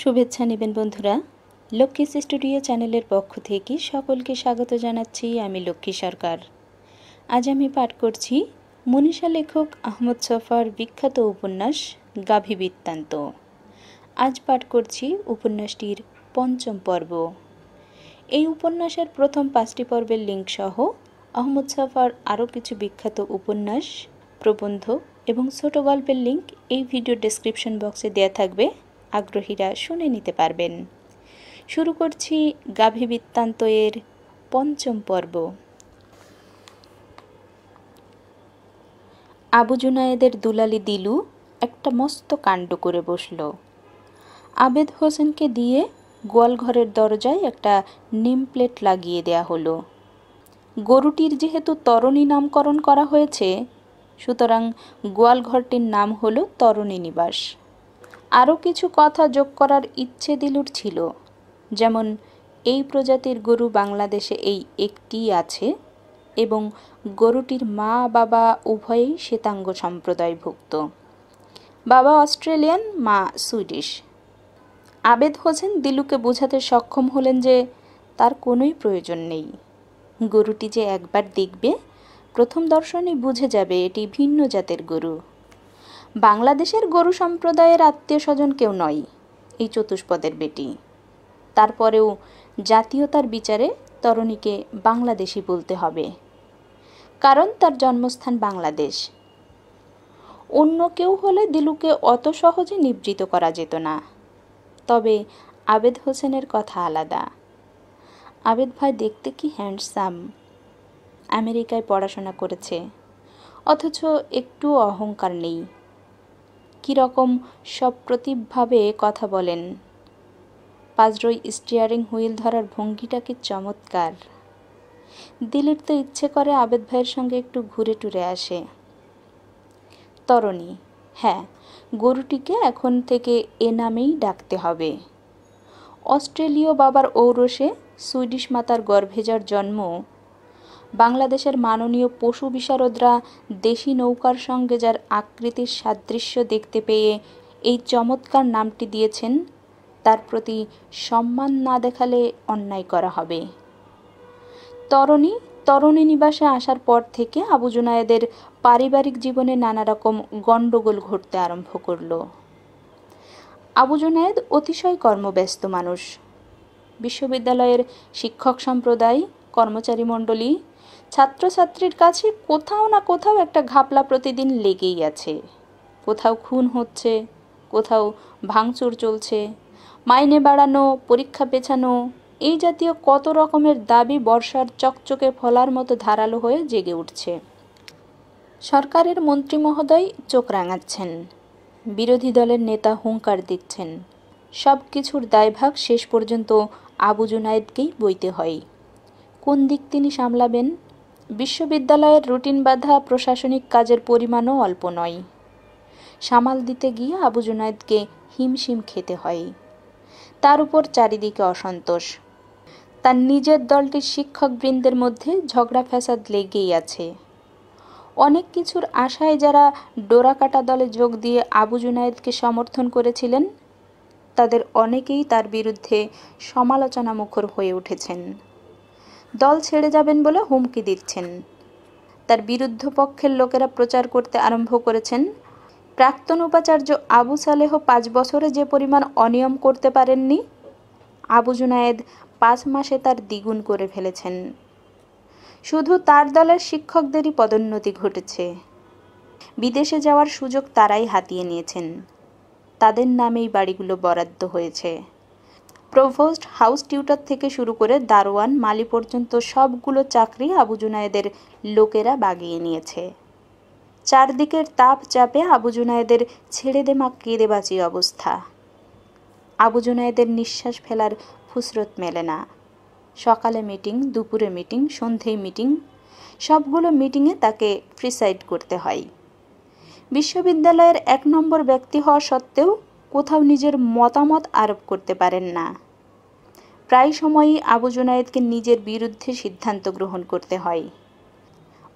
শুভেচ্ছা নেবেন বন্ধুরা লক্ষ্মীস স্টুডিও চ্যানেলের পক্ষ থেকে সকলকে স্বাগত জানাচ্ছি আমি লক্ষ্মী সরকার আজ আমি পাঠ করছি মনীষা লেখক আহমদ সফার বিখ্যাত উপন্যাস গাভী বৃত্তান্ত আজ পাঠ করছি উপন্যাসটির পঞ্চম পর্ব এই উপন্যাসের প্রথম পাঁচটি পর্বের লিঙ্ক সহ আহমদ সফার আরও কিছু বিখ্যাত উপন্যাস প্রবন্ধ এবং ছোট গল্পের লিঙ্ক এই ভিডিও ডেসক্রিপশন বক্সে দেওয়া থাকবে আগ্রহীরা শুনে নিতে পারবেন শুরু করছি গাভী বৃত্তান্ত এর পঞ্চম পর্ব আবু জুনায়েদের দুলালি দিলু একটা মস্ত কাণ্ড করে বসল আবেদ হোসেনকে দিয়ে গোয়ালঘরের দরজায় একটা নিম প্লেট লাগিয়ে দেয়া হলো গরুটির যেহেতু তরণী নামকরণ করা হয়েছে সুতরাং গোয়ালঘরটির নাম হলো তরণী নিবাস আরও কিছু কথা যোগ করার ইচ্ছে দিলুর ছিল যেমন এই প্রজাতির গরু বাংলাদেশে এই একটি আছে এবং গরুটির মা বাবা উভয়েই শ্বেতাঙ্গ সম্প্রদায়ভুক্ত বাবা অস্ট্রেলিয়ান মা সুইডিশ আবেদ হোসেন দিলুকে বোঝাতে সক্ষম হলেন যে তার কোনোই প্রয়োজন নেই গরুটি যে একবার দেখবে প্রথম দর্শনে বুঝে যাবে এটি ভিন্ন জাতের গরু বাংলাদেশের গরু সম্প্রদায়ের আত্মীয় স্বজন কেউ নয় এই চতুষ্পদের বেটি তারপরেও জাতীয়তার বিচারে তরণীকে বাংলাদেশি বলতে হবে কারণ তার জন্মস্থান বাংলাদেশ অন্য কেউ হলে দিলুকে অত সহজে নিবৃত করা যেত না তবে আবেদ হোসেনের কথা আলাদা আবেদ ভাই দেখতে কি হ্যান্ডসাম আমেরিকায় পড়াশোনা করেছে অথচ একটু অহংকার নেই কীরকম সব প্রতিভাবে কথা বলেন পাজরই স্টিয়ারিং হুইল ধরার ভঙ্গিটাকে চমৎকার দিলীপ তো ইচ্ছে করে আবেদ ভাইয়ের সঙ্গে একটু ঘুরে টুরে আসে তরণী হ্যাঁ গরুটিকে এখন থেকে এ নামেই ডাকতে হবে অস্ট্রেলীয় বাবার ঔরসে সুইডিশ মাতার গর্ভেজার জন্ম বাংলাদেশের মাননীয় পশু বিশারদরা দেশি নৌকার সঙ্গে যার আকৃতির সাদৃশ্য দেখতে পেয়ে এই চমৎকার নামটি দিয়েছেন তার প্রতি সম্মান না দেখালে অন্যায় করা হবে তরণী তরণী নিবাসে আসার পর থেকে আবু জুনায়েদের পারিবারিক জীবনে নানা রকম গণ্ডগোল ঘটতে আরম্ভ করল আবু জুনায়েদ অতিশয় কর্মব্যস্ত মানুষ বিশ্ববিদ্যালয়ের শিক্ষক সম্প্রদায় কর্মচারী মণ্ডলী ছাত্রছাত্রীর কাছে কোথাও না কোথাও একটা ঘাপলা প্রতিদিন লেগেই আছে কোথাও খুন হচ্ছে কোথাও ভাঙচুর চলছে মাইনে বাড়ানো পরীক্ষা পেছানো এই জাতীয় কত রকমের দাবি বর্ষার চকচকে ফলার মতো ধারালো হয়ে জেগে উঠছে সরকারের মন্ত্রী মহোদয় চোখ রাঙাচ্ছেন বিরোধী দলের নেতা হুঙ্কার দিচ্ছেন সব কিছুর দায়ভাগ শেষ পর্যন্ত আবু জুনায়েদকেই বইতে হয় কোন দিক তিনি সামলাবেন বিশ্ববিদ্যালয়ের রুটিন বাধা প্রশাসনিক কাজের পরিমাণও অল্প নয় সামাল দিতে গিয়ে আবু জুনায়দকে হিমশিম খেতে হয় তার উপর চারিদিকে অসন্তোষ তার নিজের দলটির শিক্ষকবৃন্দের মধ্যে ঝগড়া ফ্যাসাদ লেগেই আছে অনেক কিছুর আশায় যারা ডোরাকাটা দলে যোগ দিয়ে আবু জুনায়দকে সমর্থন করেছিলেন তাদের অনেকেই তার বিরুদ্ধে সমালোচনা মুখর হয়ে উঠেছেন দল ছেড়ে যাবেন বলে হুমকি দিচ্ছেন তার বিরুদ্ধ পক্ষের লোকেরা প্রচার করতে আরম্ভ করেছেন প্রাক্তন উপাচার্য আবু সালেহ পাঁচ বছরে যে পরিমাণ অনিয়ম করতে পারেননি আবু জুনায়েদ পাঁচ মাসে তার দ্বিগুণ করে ফেলেছেন শুধু তার দলের শিক্ষকদেরই পদোন্নতি ঘটেছে বিদেশে যাওয়ার সুযোগ তারাই হাতিয়ে নিয়েছেন তাদের নামেই বাড়িগুলো বরাদ্দ হয়েছে প্রভোস্ট হাউস টিউটার থেকে শুরু করে দারোয়ান মালি পর্যন্ত সবগুলো চাকরি আবু জুনায়েদের লোকেরা বাগিয়ে নিয়েছে চারদিকের তাপ চাপে আবু জুনায়েদের ছেড়ে দেমা কেঁদে বাঁচি অবস্থা আবু জুনায়েদের নিঃশ্বাস ফেলার ফুসরত মেলে না সকালে মিটিং দুপুরে মিটিং সন্ধেয় মিটিং সবগুলো মিটিংয়ে তাকে প্রিসাইড করতে হয় বিশ্ববিদ্যালয়ের এক নম্বর ব্যক্তি হওয়া সত্ত্বেও কোথাও নিজের মতামত আরোপ করতে পারেন না প্রায় সময়ই আবু জুনায়েদকে নিজের বিরুদ্ধে সিদ্ধান্ত গ্রহণ করতে হয়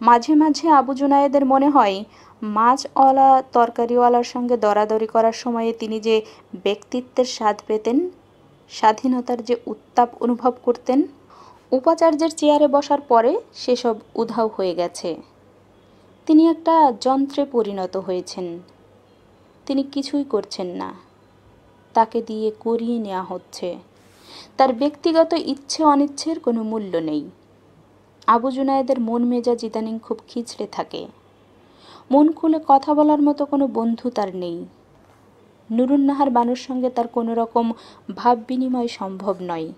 মাঝে মাঝে আবু জুনায়েদের মনে হয় মাছওয়ালা তরকারিওয়ালার সঙ্গে দরাদরি করার সময়ে তিনি যে ব্যক্তিত্বের স্বাদ পেতেন স্বাধীনতার যে উত্তাপ অনুভব করতেন উপাচার্যের চেয়ারে বসার পরে সেসব উধাও হয়ে গেছে তিনি একটা যন্ত্রে পরিণত হয়েছেন তিনি কিছুই করছেন না তাকে দিয়ে করিয়ে নেওয়া হচ্ছে তার ব্যক্তিগত ইচ্ছে অনিচ্ছের কোনো মূল্য নেই আবু জুনায়েদের মন মেজাজ ইদানিং খুব খিচড়ে থাকে মন খুলে কথা বলার মতো কোনো বন্ধু তার নেই নুরুন্নাহার বানুর সঙ্গে তার কোনো রকম ভাব বিনিময় সম্ভব নয়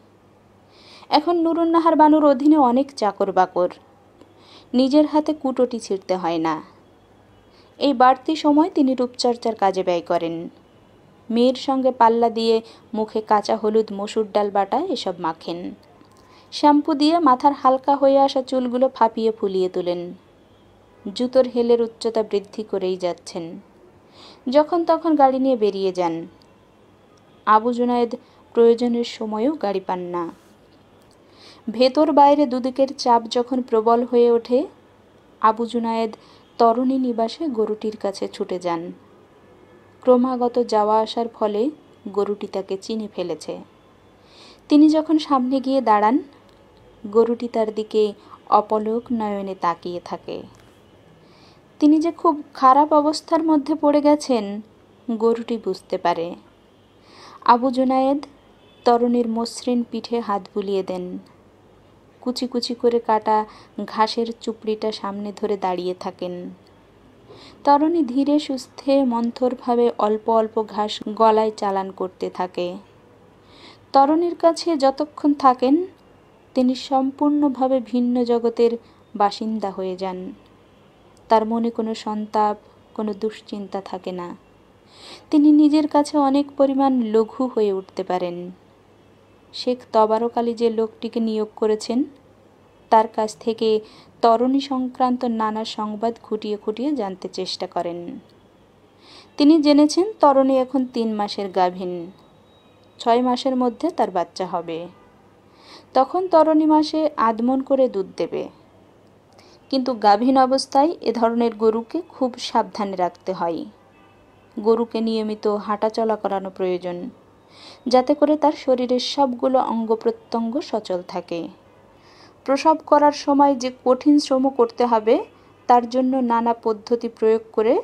এখন নুরুন্নাহার বানুর অধীনে অনেক চাকর বাকর নিজের হাতে কুটোটি ছিঁড়তে হয় না এই বাড়তি সময় তিনি রূপচর্চার কাজে ব্যয় করেন মেয়ের সঙ্গে পাল্লা দিয়ে মুখে কাঁচা হলুদ মসুর ডাল বাটা এসব মাখেন শ্যাম্পু দিয়ে মাথার হালকা হয়ে আসা চুলগুলো ফাঁপিয়ে ফুলিয়ে তোলেন জুতোর হেলের উচ্চতা বৃদ্ধি করেই যাচ্ছেন যখন তখন গাড়ি নিয়ে বেরিয়ে যান আবু জুনায়েদ প্রয়োজনের সময়ও গাড়ি পান না ভেতর বাইরে দুদিকের চাপ যখন প্রবল হয়ে ওঠে আবু জুনায়েদ তরণী নিবাসে গরুটির কাছে ছুটে যান ক্রমাগত যাওয়া আসার ফলে গরুটি তাকে চিনে ফেলেছে তিনি যখন সামনে গিয়ে দাঁড়ান গরুটি তার দিকে অপলক নয়নে তাকিয়ে থাকে তিনি যে খুব খারাপ অবস্থার মধ্যে পড়ে গেছেন গরুটি বুঝতে পারে আবু জুনায়েদ তরুণীর মসৃণ পিঠে হাত বুলিয়ে দেন কুচি কুচি করে কাটা ঘাসের চুপড়িটা সামনে ধরে দাঁড়িয়ে থাকেন তরণী ধীরে সুস্থে মন্থরভাবে অল্প অল্প ঘাস গলায় চালান করতে থাকে তরণীর কাছে যতক্ষণ থাকেন তিনি সম্পূর্ণভাবে ভিন্ন জগতের বাসিন্দা হয়ে যান তার মনে কোনো সন্তাপ কোনো দুশ্চিন্তা থাকে না তিনি নিজের কাছে অনেক পরিমাণ লঘু হয়ে উঠতে পারেন শেখ তবারক আলী যে লোকটিকে নিয়োগ করেছেন তার কাছ থেকে তরণী সংক্রান্ত নানা সংবাদ খুঁটিয়ে খুঁটিয়ে জানতে চেষ্টা করেন তিনি জেনেছেন তরণী এখন তিন মাসের গাভীন ছয় মাসের মধ্যে তার বাচ্চা হবে তখন তরণী মাসে আদমন করে দুধ দেবে কিন্তু গাভীন অবস্থায় এ ধরনের গরুকে খুব সাবধানে রাখতে হয় গরুকে নিয়মিত হাঁটাচলা করানো প্রয়োজন যাতে করে তার শরীরের সবগুলো অঙ্গ প্রত্যঙ্গ সচল থাকে প্রসব করার সময় যে কঠিন শ্রম করতে হবে তার জন্য নানা পদ্ধতি প্রয়োগ করে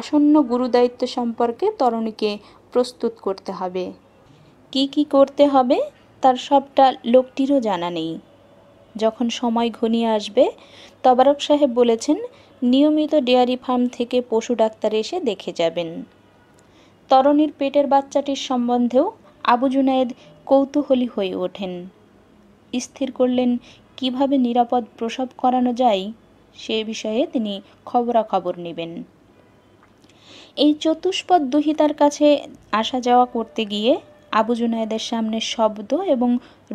আসন্ন গুরুদায়িত্ব সম্পর্কে তরুণীকে প্রস্তুত করতে হবে কি কি করতে হবে তার সবটা লোকটিরও জানা নেই যখন সময় ঘনিয়ে আসবে তবারক সাহেব বলেছেন নিয়মিত ডেয়ারি ফার্ম থেকে পশু ডাক্তার এসে দেখে যাবেন তরণীর পেটের বাচ্চাটির সম্বন্ধেও আবু জুনায়েদ কৌতূহলী হয়ে ওঠেন স্থির করলেন কিভাবে নিরাপদ প্রসব করানো যায় সে বিষয়ে তিনি খবরাখবর নেবেন এই চতুষ্পদ দুহিতার কাছে আসা যাওয়া করতে গিয়ে আবু জুনায়েদের সামনে শব্দ এবং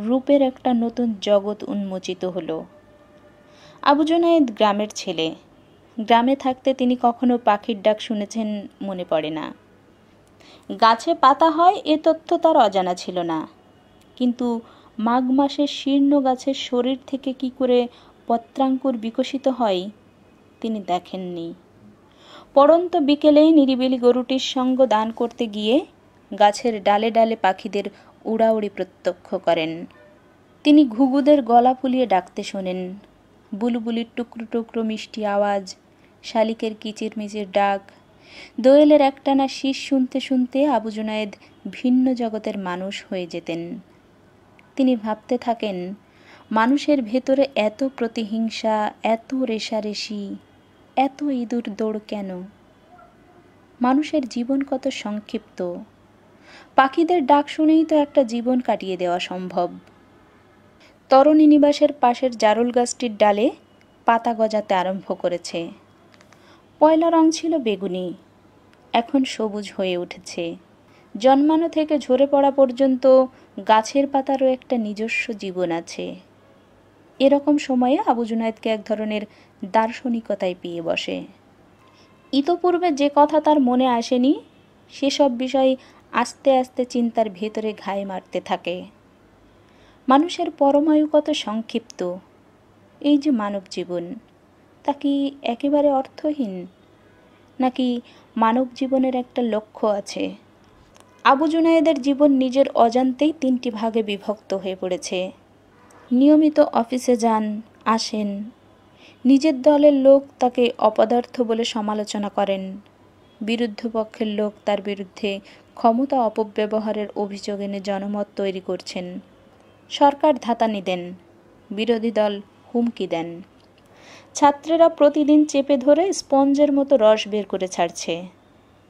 রূপের একটা নতুন জগৎ উন্মোচিত হলো আবু জুনায়েদ গ্রামের ছেলে গ্রামে থাকতে তিনি কখনো পাখির ডাক শুনেছেন মনে পড়ে না গাছে পাতা হয় এ তথ্য তার অজানা ছিল না কিন্তু মাঘ মাসে শীর্ণ গাছের শরীর থেকে কি করে পত্রাঙ্কুর বিকশিত হয় তিনি দেখেননি পরন্ত বিকেলেই নিরিবিলি গরুটির সঙ্গ দান করতে গিয়ে গাছের ডালে ডালে পাখিদের উড়াউড়ি প্রত্যক্ষ করেন তিনি ঘুঘুদের গলা ফুলিয়ে ডাকতে শোনেন বুলবুলির টুকরো টুকরো মিষ্টি আওয়াজ শালিকের কিচিরমিচির ডাক দোয়েলের একটানা শীষ শুনতে শুনতে আবু জুনায়েদ ভিন্ন জগতের মানুষ হয়ে যেতেন তিনি ভাবতে থাকেন মানুষের ভেতরে এত প্রতিহিংসা এত রেশারেশি এত ইঁদুর দৌড় কেন মানুষের জীবন কত সংক্ষিপ্ত পাখিদের ডাক শুনেই তো একটা জীবন কাটিয়ে দেওয়া সম্ভব তরণী নিবাসের পাশের জারুল গাছটির ডালে পাতা গজাতে আরম্ভ করেছে পয়লা রং ছিল বেগুনি এখন সবুজ হয়ে উঠেছে জন্মানো থেকে ঝরে পড়া পর্যন্ত গাছের পাতারও একটা নিজস্ব জীবন আছে এরকম সময়ে আবু জুনায়েদকে এক ধরনের দার্শনিকতায় পেয়ে বসে ইতোপূর্বে যে কথা তার মনে আসেনি সেসব বিষয় আস্তে আস্তে চিন্তার ভেতরে ঘায়ে মারতে থাকে মানুষের পরমায়ু কত সংক্ষিপ্ত এই যে মানব জীবন তা কি একেবারে অর্থহীন নাকি মানব জীবনের একটা লক্ষ্য আছে আবু জুনায়েদের জীবন নিজের অজান্তেই তিনটি ভাগে বিভক্ত হয়ে পড়েছে নিয়মিত অফিসে যান আসেন নিজের দলের লোক তাকে অপদার্থ বলে সমালোচনা করেন বিরুদ্ধপক্ষের লোক তার বিরুদ্ধে ক্ষমতা অপব্যবহারের অভিযোগ এনে জনমত তৈরি করছেন সরকার ধাতানি দেন বিরোধী দল হুমকি দেন ছাত্রেরা প্রতিদিন চেপে ধরে স্পঞ্জের মতো রস বের করে ছাড়ছে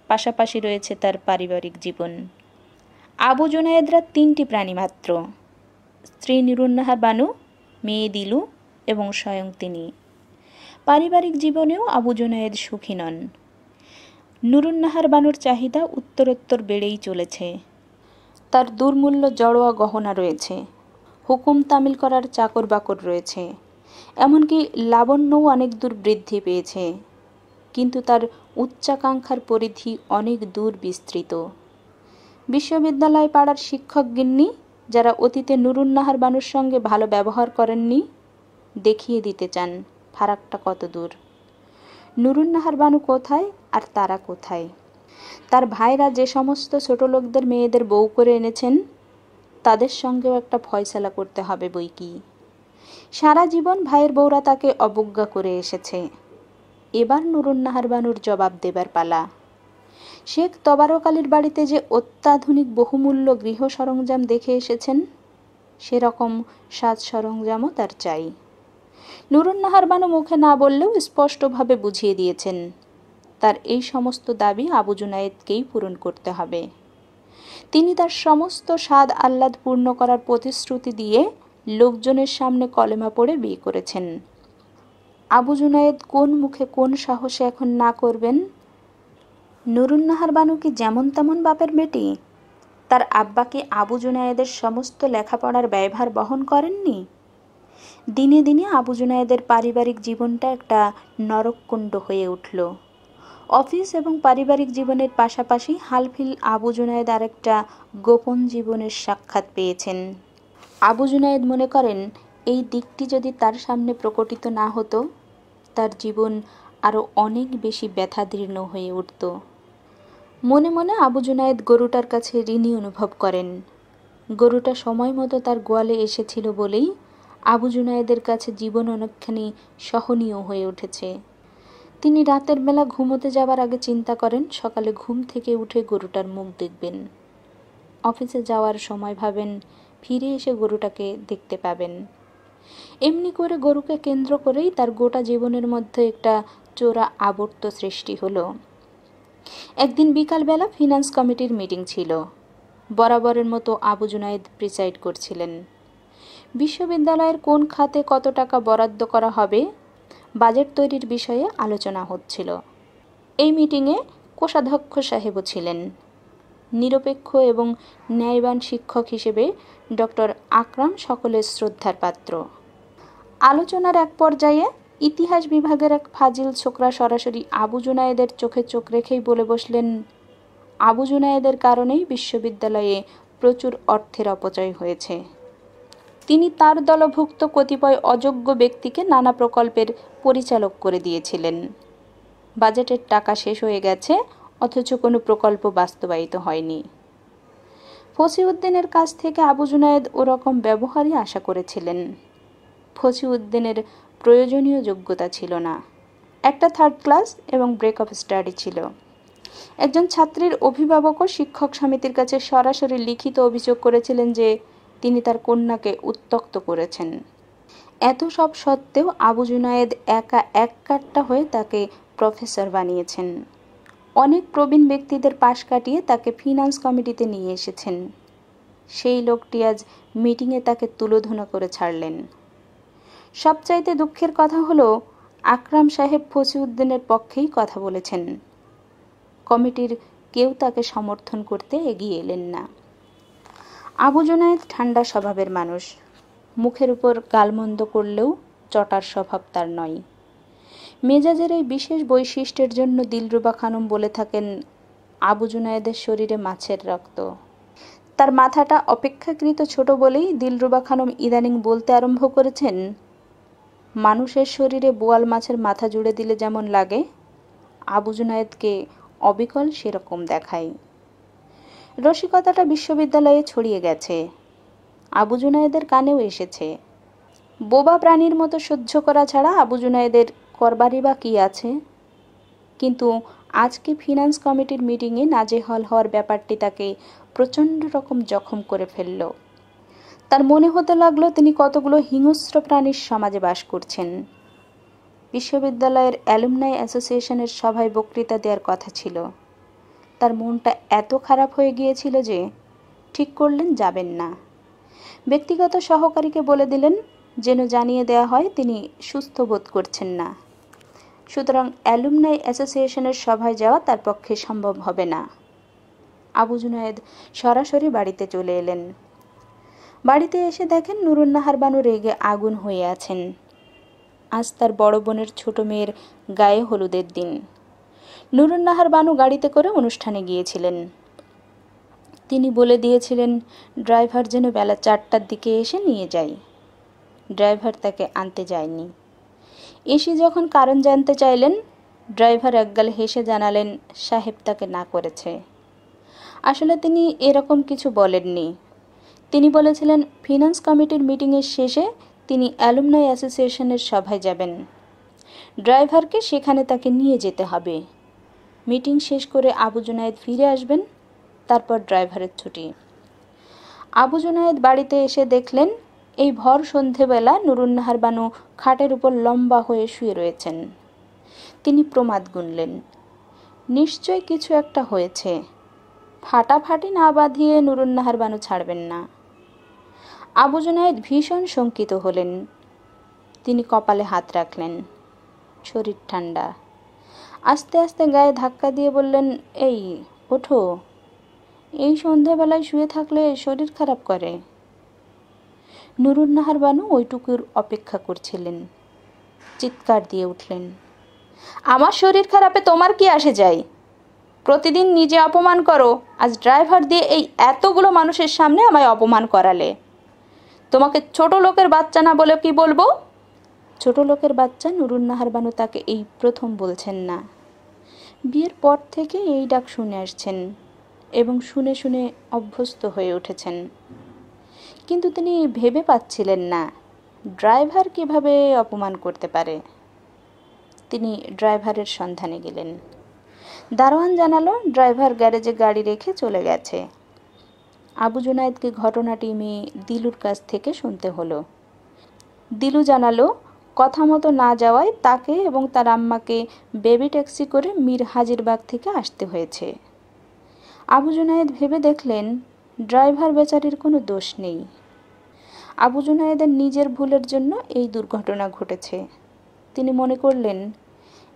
পাশাপাশি রয়েছে তার পারিবারিক জীবন আবু জুনায়েদরা তিনটি প্রাণী মাত্র স্ত্রী নিরুন্নাহার বানু মেয়ে দিলু এবং স্বয়ং তিনি পারিবারিক জীবনেও আবু জুনায়েদ সুখী নন নুরুন্নাহার বানুর চাহিদা উত্তরোত্তর বেড়েই চলেছে তার দুর্মূল্য জড়োয়া গহনা রয়েছে হুকুম তামিল করার চাকর বাকর রয়েছে এমনকি লাবণ্যও অনেক দূর বৃদ্ধি পেয়েছে কিন্তু তার উচ্চাকাঙ্ক্ষার পরিধি অনেক দূর বিস্তৃত বিশ্ববিদ্যালয় পাড়ার শিক্ষক গিন্নি যারা অতীতে নুরুন্নাহার বানুর সঙ্গে ভালো ব্যবহার করেননি দেখিয়ে দিতে চান ফারাকটা কত দূর নুরুন্নাহার বানু কোথায় আর তারা কোথায় তার ভাইরা যে সমস্ত ছোট লোকদের মেয়েদের বউ করে এনেছেন তাদের সঙ্গেও একটা ফয়সালা করতে হবে বই কি সারা জীবন ভাইয়ের বউরা তাকে অবজ্ঞা করে এসেছে এবার নুরুন্নাহার বানুর জবাব দেবার পালা শেখ তবারক আলীর বাড়িতে যে অত্যাধুনিক বহুমূল্য গৃহ সরঞ্জাম দেখে এসেছেন সেরকম সাজ সরঞ্জামও তার চাই নুরুন্নাহার বানু মুখে না বললেও স্পষ্টভাবে বুঝিয়ে দিয়েছেন তার এই সমস্ত দাবি আবু জুনায়েদকেই পূরণ করতে হবে তিনি তার সমস্ত স্বাদ আহ্লাদ পূর্ণ করার প্রতিশ্রুতি দিয়ে লোকজনের সামনে কলেমা পড়ে বিয়ে করেছেন আবু জুনায়েদ কোন মুখে কোন সাহসে এখন না করবেন নুরুন্নাহার বানু কি যেমন তেমন বাপের মেটি তার আব্বাকে আবু জুনায়েদের সমস্ত লেখাপড়ার ব্যয়ভার বহন করেননি দিনে দিনে আবু জুনায়েদের পারিবারিক জীবনটা একটা নরককুণ্ড হয়ে উঠল অফিস এবং পারিবারিক জীবনের পাশাপাশি হালফিল আবু জুনায়েদ আরেকটা গোপন জীবনের সাক্ষাৎ পেয়েছেন আবু জুনায়েদ মনে করেন এই দিকটি যদি তার সামনে প্রকটিত না হতো তার জীবন আরও অনেক বেশি ব্যথাদীর্ণ হয়ে উঠত মনে মনে আবু জুনায়েদ গরুটার কাছে ঋণী অনুভব করেন গরুটা সময় মতো তার গোয়ালে এসেছিল বলেই আবু জুনায়েদের কাছে জীবন অনেকখানি সহনীয় হয়ে উঠেছে তিনি রাতের বেলা ঘুমোতে যাবার আগে চিন্তা করেন সকালে ঘুম থেকে উঠে গরুটার মুখ দেখবেন অফিসে যাওয়ার সময় ভাবেন ফিরে এসে গরুটাকে দেখতে পাবেন এমনি করে গরুকে কেন্দ্র করেই তার গোটা জীবনের মধ্যে একটা চোরা আবর্ত সৃষ্টি হলো একদিন বিকালবেলা ফিনান্স কমিটির মিটিং ছিল বরাবরের মতো আবু জুনায়েদ প্রিসাইড করছিলেন বিশ্ববিদ্যালয়ের কোন খাতে কত টাকা বরাদ্দ করা হবে বাজেট তৈরির বিষয়ে আলোচনা হচ্ছিল এই মিটিংয়ে কোষাধ্যক্ষ সাহেবও ছিলেন নিরপেক্ষ এবং ন্যায়বান শিক্ষক হিসেবে ডক্টর আকরাম সকলের শ্রদ্ধার পাত্র আলোচনার এক পর্যায়ে ইতিহাস বিভাগের এক ফাজিল ছোকরা সরাসরি আবু জুনায়েদের চোখে চোখ রেখেই বলে বসলেন আবু জুনায়েদের কারণেই বিশ্ববিদ্যালয়ে প্রচুর অর্থের অপচয় হয়েছে তিনি তার দলভুক্ত কতিপয় অযোগ্য ব্যক্তিকে নানা প্রকল্পের পরিচালক করে দিয়েছিলেন বাজেটের টাকা শেষ হয়ে গেছে অথচ কোনো প্রকল্প বাস্তবায়িত হয়নি ফসিউদ্দিনের কাছ থেকে আবু জুনায়েদ ওরকম ব্যবহারই আশা করেছিলেন ফসিউদ্দিনের প্রয়োজনীয় যোগ্যতা ছিল না একটা থার্ড ক্লাস এবং ব্রেক অফ স্টাডি ছিল একজন ছাত্রীর অভিভাবকও শিক্ষক সমিতির কাছে সরাসরি লিখিত অভিযোগ করেছিলেন যে তিনি তার কন্যাকে উত্তক্ত করেছেন এত সব সত্ত্বেও আবু জুনায়েদ একা এক কাট্টা হয়ে তাকে প্রফেসর বানিয়েছেন অনেক প্রবীণ ব্যক্তিদের পাশ কাটিয়ে তাকে ফিনান্স কমিটিতে নিয়ে এসেছেন সেই লোকটি আজ মিটিংয়ে তাকে তুলোধনা করে ছাড়লেন সবচাইতে দুঃখের কথা হলো আকরাম সাহেব ফসিউদ্দিনের পক্ষেই কথা বলেছেন কমিটির কেউ তাকে সমর্থন করতে এগিয়ে এলেন না আবু জোনায়েদ ঠান্ডা স্বভাবের মানুষ মুখের উপর গালমন্দ করলেও চটার স্বভাব তার নয় মেজাজের এই বিশেষ বৈশিষ্ট্যের জন্য দিলরুবা খানম বলে থাকেন আবু জুনায়েদের শরীরে মাছের রক্ত তার মাথাটা অপেক্ষাকৃত ছোট বলেই দিলরুবা খানম ইদানিং বলতে আরম্ভ করেছেন মানুষের শরীরে বোয়াল মাছের মাথা জুড়ে দিলে যেমন লাগে আবু জুনায়েদকে অবিকল সেরকম দেখায় রসিকতাটা বিশ্ববিদ্যালয়ে ছড়িয়ে গেছে আবু জুনায়েদের কানেও এসেছে বোবা প্রাণীর মতো সহ্য করা ছাড়া আবু জুনায়েদের করবারই বা কী আছে কিন্তু আজকে ফিনান্স কমিটির মিটিংয়ে নাজেহল হওয়ার ব্যাপারটি তাকে প্রচণ্ড রকম জখম করে ফেলল তার মনে হতে লাগলো তিনি কতগুলো হিংস্র প্রাণীর সমাজে বাস করছেন বিশ্ববিদ্যালয়ের অ্যালুমনাই অ্যাসোসিয়েশনের সভায় বক্তৃতা দেওয়ার কথা ছিল তার মনটা এত খারাপ হয়ে গিয়েছিল যে ঠিক করলেন যাবেন না ব্যক্তিগত সহকারীকে বলে দিলেন যেন জানিয়ে দেয়া হয় তিনি সুস্থ বোধ করছেন না সুতরাং অ্যালুমনাই অ্যাসোসিয়েশনের সভায় যাওয়া তার পক্ষে সম্ভব হবে না আবু জুনায়েদ সরাসরি বাড়িতে চলে এলেন বাড়িতে এসে দেখেন নুরুন্নাহার বানু রেগে আগুন হয়ে আছেন আজ তার বড় বোনের ছোট মেয়ের গায়ে হলুদের দিন নুরুন্নাহার বানু গাড়িতে করে অনুষ্ঠানে গিয়েছিলেন তিনি বলে দিয়েছিলেন ড্রাইভার যেন বেলা চারটার দিকে এসে নিয়ে যায় ড্রাইভার তাকে আনতে যায়নি এসি যখন কারণ জানতে চাইলেন ড্রাইভার একগাল হেসে জানালেন সাহেব তাকে না করেছে আসলে তিনি এরকম কিছু বলেননি তিনি বলেছিলেন ফিনান্স কমিটির মিটিংয়ের শেষে তিনি অ্যালুমনাই অ্যাসোসিয়েশনের সভায় যাবেন ড্রাইভারকে সেখানে তাকে নিয়ে যেতে হবে মিটিং শেষ করে আবু জুনায়েদ ফিরে আসবেন তারপর ড্রাইভারের ছুটি আবু জুনায়েদ বাড়িতে এসে দেখলেন এই ভর সন্ধেবেলা নুরুন্নাহার বানু খাটের উপর লম্বা হয়ে শুয়ে রয়েছেন তিনি প্রমাদ গুনলেন নিশ্চয় কিছু একটা হয়েছে ফাটাফাটি না বাঁধিয়ে নুরুন্নাহার বানু ছাড়বেন না আবু জুনায়দ ভীষণ শঙ্কিত হলেন তিনি কপালে হাত রাখলেন শরীর ঠান্ডা আস্তে আস্তে গায়ে ধাক্কা দিয়ে বললেন এই ওঠো এই সন্ধেবেলায় শুয়ে থাকলে শরীর খারাপ করে নুরুন্নাহার বানু ওইটুকুর অপেক্ষা করছিলেন চিৎকার দিয়ে উঠলেন আমার শরীর খারাপে তোমার কি আসে যায় প্রতিদিন নিজে অপমান করো আজ ড্রাইভার দিয়ে এই এতগুলো মানুষের সামনে আমায় অপমান করালে তোমাকে ছোট লোকের বাচ্চা না বলে কি বলবো ছোট লোকের বাচ্চা নুরুন্নাহার বানু তাকে এই প্রথম বলছেন না বিয়ের পর থেকে এই ডাক শুনে আসছেন এবং শুনে শুনে অভ্যস্ত হয়ে উঠেছেন কিন্তু তিনি ভেবে পাচ্ছিলেন না ড্রাইভার কিভাবে অপমান করতে পারে তিনি ড্রাইভারের সন্ধানে গেলেন দারোয়ান জানালো ড্রাইভার গ্যারেজে গাড়ি রেখে চলে গেছে আবু জুনায়েদকে ঘটনাটি মেয়ে দিলুর কাছ থেকে শুনতে হলো দিলু জানালো কথা মতো না যাওয়ায় তাকে এবং তার আম্মাকে বেবি ট্যাক্সি করে মীর হাজিরবাগ থেকে আসতে হয়েছে আবু জুনায়েদ ভেবে দেখলেন ড্রাইভার বেচারির কোনো দোষ নেই আবু জুনায়েদের নিজের ভুলের জন্য এই দুর্ঘটনা ঘটেছে তিনি মনে করলেন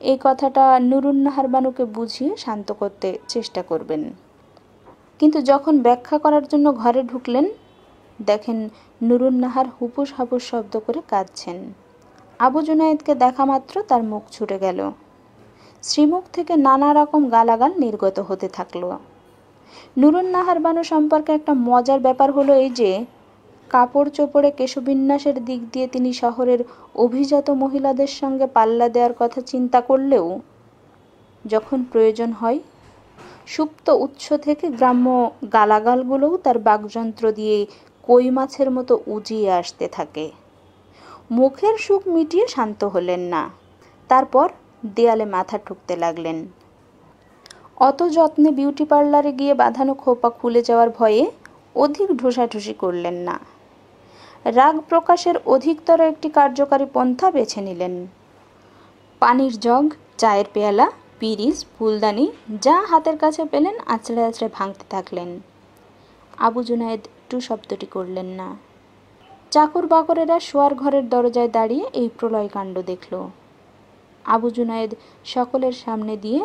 এই কথাটা নুরুন্নাহার বানুকে বুঝিয়ে শান্ত করতে চেষ্টা করবেন কিন্তু যখন ব্যাখ্যা করার জন্য ঘরে ঢুকলেন দেখেন নুরুন্নাহার হুপুস হাপুস শব্দ করে কাঁদছেন আবু জুনায়েদকে দেখা মাত্র তার মুখ ছুটে গেল শ্রীমুখ থেকে নানা রকম গালাগাল নির্গত হতে থাকলো নুরুন্নাহার বানু সম্পর্কে একটা মজার ব্যাপার হলো এই যে কাপড় চোপড়ে কেশবিন্যাসের দিক দিয়ে তিনি শহরের অভিজাত মহিলাদের সঙ্গে পাল্লা দেওয়ার কথা চিন্তা করলেও যখন প্রয়োজন হয় সুপ্ত উৎস থেকে গ্রাম্য গালাগালগুলোও তার বাগযন্ত্র দিয়ে কই মাছের মতো উজিয়ে আসতে থাকে মুখের সুখ মিটিয়ে শান্ত হলেন না তারপর দেয়ালে মাথা ঠুকতে লাগলেন অত যত্নে বিউটি পার্লারে গিয়ে বাঁধানো খোপা খুলে যাওয়ার ভয়ে অধিক ঢুসাঢুসি করলেন না রাগ প্রকাশের অধিকতর একটি কার্যকারী পন্থা বেছে নিলেন পানির জগ চায়ের পেয়ালা পিরিস ফুলদানি যা হাতের কাছে পেলেন আঁচড়ে আঁচড়ে ভাঙতে থাকলেন আবু জুনায়েদ টু শব্দটি করলেন না চাকর বাকরেরা শোয়ার ঘরের দরজায় দাঁড়িয়ে এই প্রলয়কাণ্ড দেখল আবু জুনায়েদ সকলের সামনে দিয়ে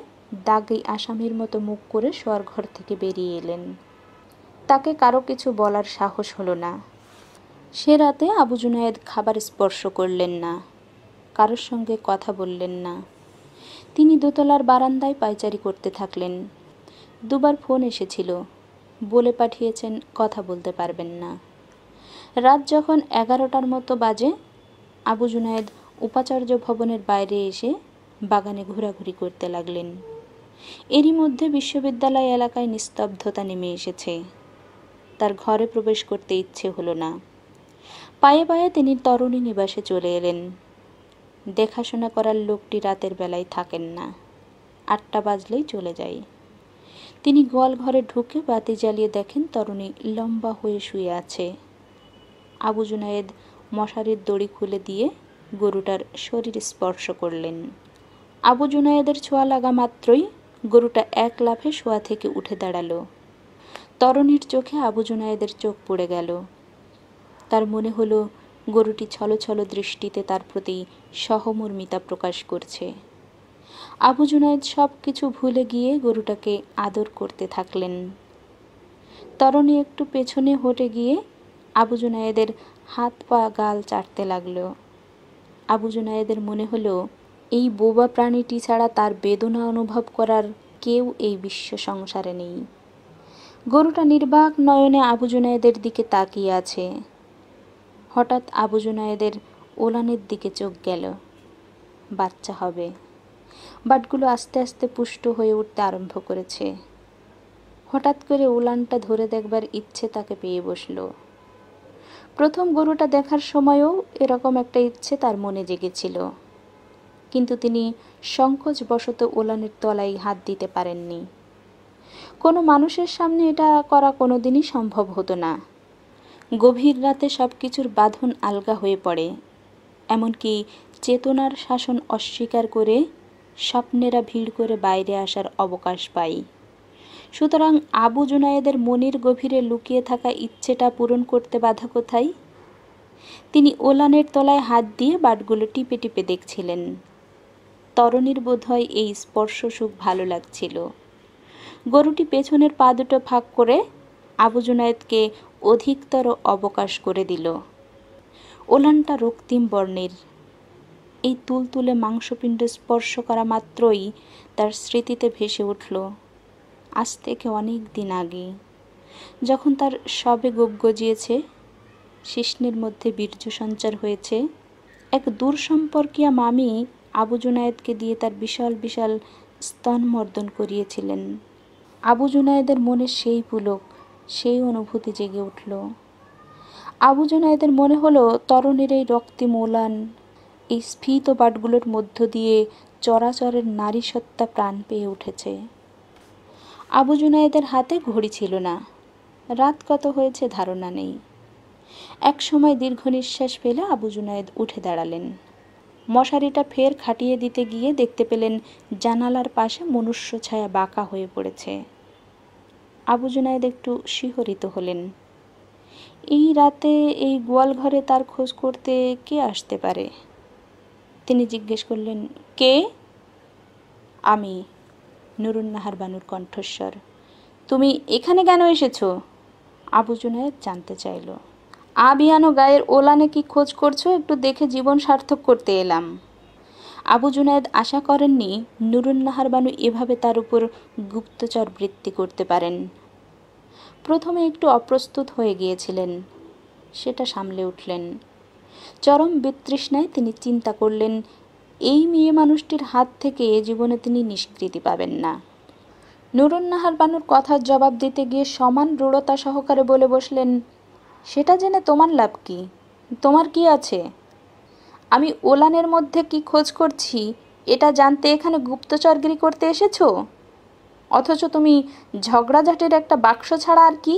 দাগি আসামির মতো মুখ করে শোয়ার ঘর থেকে বেরিয়ে এলেন তাকে কারো কিছু বলার সাহস হলো না সে রাতে আবু জুনায়েদ খাবার স্পর্শ করলেন না কারোর সঙ্গে কথা বললেন না তিনি দোতলার বারান্দায় পায়চারি করতে থাকলেন দুবার ফোন এসেছিল বলে পাঠিয়েছেন কথা বলতে পারবেন না রাত যখন এগারোটার মতো বাজে আবু জুনায়েদ উপাচার্য ভবনের বাইরে এসে বাগানে ঘোরাঘুরি করতে লাগলেন এরই মধ্যে বিশ্ববিদ্যালয় এলাকায় নিস্তব্ধতা নেমে এসেছে তার ঘরে প্রবেশ করতে ইচ্ছে হলো না পায়ে পায়ে তিনি তরুণী নিবাসে চলে এলেন দেখাশোনা করার লোকটি রাতের বেলায় থাকেন না আটটা বাজলেই চলে যায় তিনি গোয়াল ঘরে ঢুকে বাতি জ্বালিয়ে দেখেন তরুণী লম্বা হয়ে শুয়ে আছে আবু জুনায়েদ মশারির দড়ি খুলে দিয়ে গরুটার শরীর স্পর্শ করলেন আবু জুনায়েদের ছোঁয়া লাগা মাত্রই গরুটা এক লাফে শোয়া থেকে উঠে দাঁড়ালো তরণীর চোখে আবু জুনায়েদের চোখ পড়ে গেল তার মনে হলো গরুটি ছলছল দৃষ্টিতে তার প্রতি সহমর্মিতা প্রকাশ করছে আবু জুনায়েদ সব কিছু ভুলে গিয়ে গরুটাকে আদর করতে থাকলেন তরণী একটু পেছনে হটে গিয়ে আবু জুনায়েদের হাত পা গাল চাটতে লাগলো আবু জুনায়েদের মনে হলো এই বোবা প্রাণীটি ছাড়া তার বেদনা অনুভব করার কেউ এই বিশ্ব সংসারে নেই গরুটা নির্বাক নয়নে আবু জুনায়েদের দিকে তাকিয়ে আছে হঠাৎ আবু জুনায়েদের ওলানের দিকে চোখ গেল বাচ্চা হবে বাটগুলো আস্তে আস্তে পুষ্ট হয়ে উঠতে আরম্ভ করেছে হঠাৎ করে উলানটা ধরে দেখবার ইচ্ছে তাকে পেয়ে বসল প্রথম গরুটা দেখার সময়ও এরকম একটা ইচ্ছে তার মনে জেগেছিল কিন্তু তিনি সংকোচবশত ওলানের তলায় হাত দিতে পারেননি কোনো মানুষের সামনে এটা করা কোনো দিনই সম্ভব হতো না গভীর রাতে সব কিছুর বাঁধন আলগা হয়ে পড়ে এমনকি চেতনার শাসন অস্বীকার করে স্বপ্নেরা ভিড় করে বাইরে আসার অবকাশ পায় সুতরাং আবু জুনায়েদের মনির গভীরে লুকিয়ে থাকা ইচ্ছেটা পূরণ করতে বাধা কোথায় তিনি ওলানের তলায় হাত দিয়ে বাটগুলো টিপে টিপে দেখছিলেন তরণীর বোধহয় এই স্পর্শ সুখ ভালো লাগছিল গরুটি পেছনের পা দুটো ফাঁক করে আবু জুনায়েদকে অধিকতর অবকাশ করে দিল ওলানটা রক্তিম বর্ণের এই তুলতুলে মাংসপিণ্ড স্পর্শ করা মাত্রই তার স্মৃতিতে ভেসে উঠল আজ থেকে অনেক দিন আগে যখন তার সবে গোপ গজিয়েছে শিষ্ণের মধ্যে বীর্য সঞ্চার হয়েছে এক দূর সম্পর্কীয় মামি আবু জুনায়েদকে দিয়ে তার বিশাল বিশাল স্তন মর্দন করিয়েছিলেন আবু জুনায়েদের মনে সেই পুলক সেই অনুভূতি জেগে উঠল আবু জুনায়েদের মনে হলো তরণের এই রক্তি মোলান এই স্ফীত বাটগুলোর মধ্য দিয়ে চরাচরের নারী সত্তা প্রাণ পেয়ে উঠেছে আবু জুনায়েদের হাতে ঘড়ি ছিল না রাত কত হয়েছে ধারণা নেই এক সময় দীর্ঘ নিঃশ্বাস পেলে আবু জুনায়েদ উঠে দাঁড়ালেন মশারিটা ফের খাটিয়ে দিতে গিয়ে দেখতে পেলেন জানালার পাশে মনুষ্য ছায়া বাঁকা হয়ে পড়েছে আবু জুনায়দ একটু শিহরিত হলেন এই রাতে এই গোয়াল ঘরে তার খোঁজ করতে কে আসতে পারে তিনি জিজ্ঞেস করলেন কে আমি নুরুন্নাহার বানুর কণ্ঠস্বর তুমি এখানে কেন এসেছো আবু জুনায়দ জানতে চাইল আবিয়ানো গায়ের ওলা নাকি খোঁজ করছো একটু দেখে জীবন সার্থক করতে এলাম আবু জুনায়েদ আশা করেননি নুরুন্নাহার বানু এভাবে তার উপর গুপ্তচর বৃত্তি করতে পারেন প্রথমে একটু অপ্রস্তুত হয়ে গিয়েছিলেন সেটা সামলে উঠলেন চরম বিতৃষ্ণায় তিনি চিন্তা করলেন এই মেয়ে মানুষটির হাত থেকে এ জীবনে তিনি নিষ্কৃতি পাবেন না নুরুন্নাহার বানুর কথার জবাব দিতে গিয়ে সমান দৃঢ়তা সহকারে বলে বসলেন সেটা জেনে তোমার লাভ কি তোমার কি আছে আমি ওলানের মধ্যে কি খোঁজ করছি এটা জানতে এখানে গুপ্তচরগিরি করতে এসেছো অথচ তুমি ঝগড়াঝাটের একটা বাক্স ছাড়া আর কি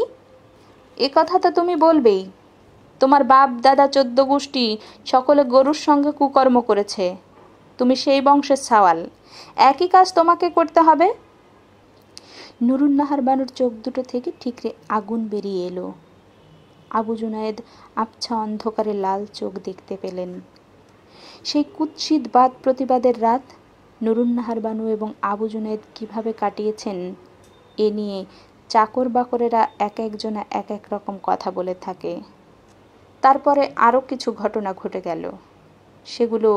এ কথা তো তুমি বলবেই তোমার বাপ দাদা চোদ্দ গোষ্ঠী সকলে গরুর সঙ্গে কুকর্ম করেছে তুমি সেই বংশের সাওয়াল একই কাজ তোমাকে করতে হবে নুরুন্নাহার বানুর চোখ দুটো থেকে ঠিকরে আগুন বেরিয়ে এলো আবু জুনায়েদ আবছা অন্ধকারে লাল চোখ দেখতে পেলেন সেই কুৎসিত বাদ প্রতিবাদের রাত নুরুন্নাহার বানু এবং আবু জুনায়েদ কীভাবে কাটিয়েছেন এ নিয়ে চাকর বাকরেরা এক একজনা এক এক রকম কথা বলে থাকে তারপরে আরও কিছু ঘটনা ঘটে গেল সেগুলো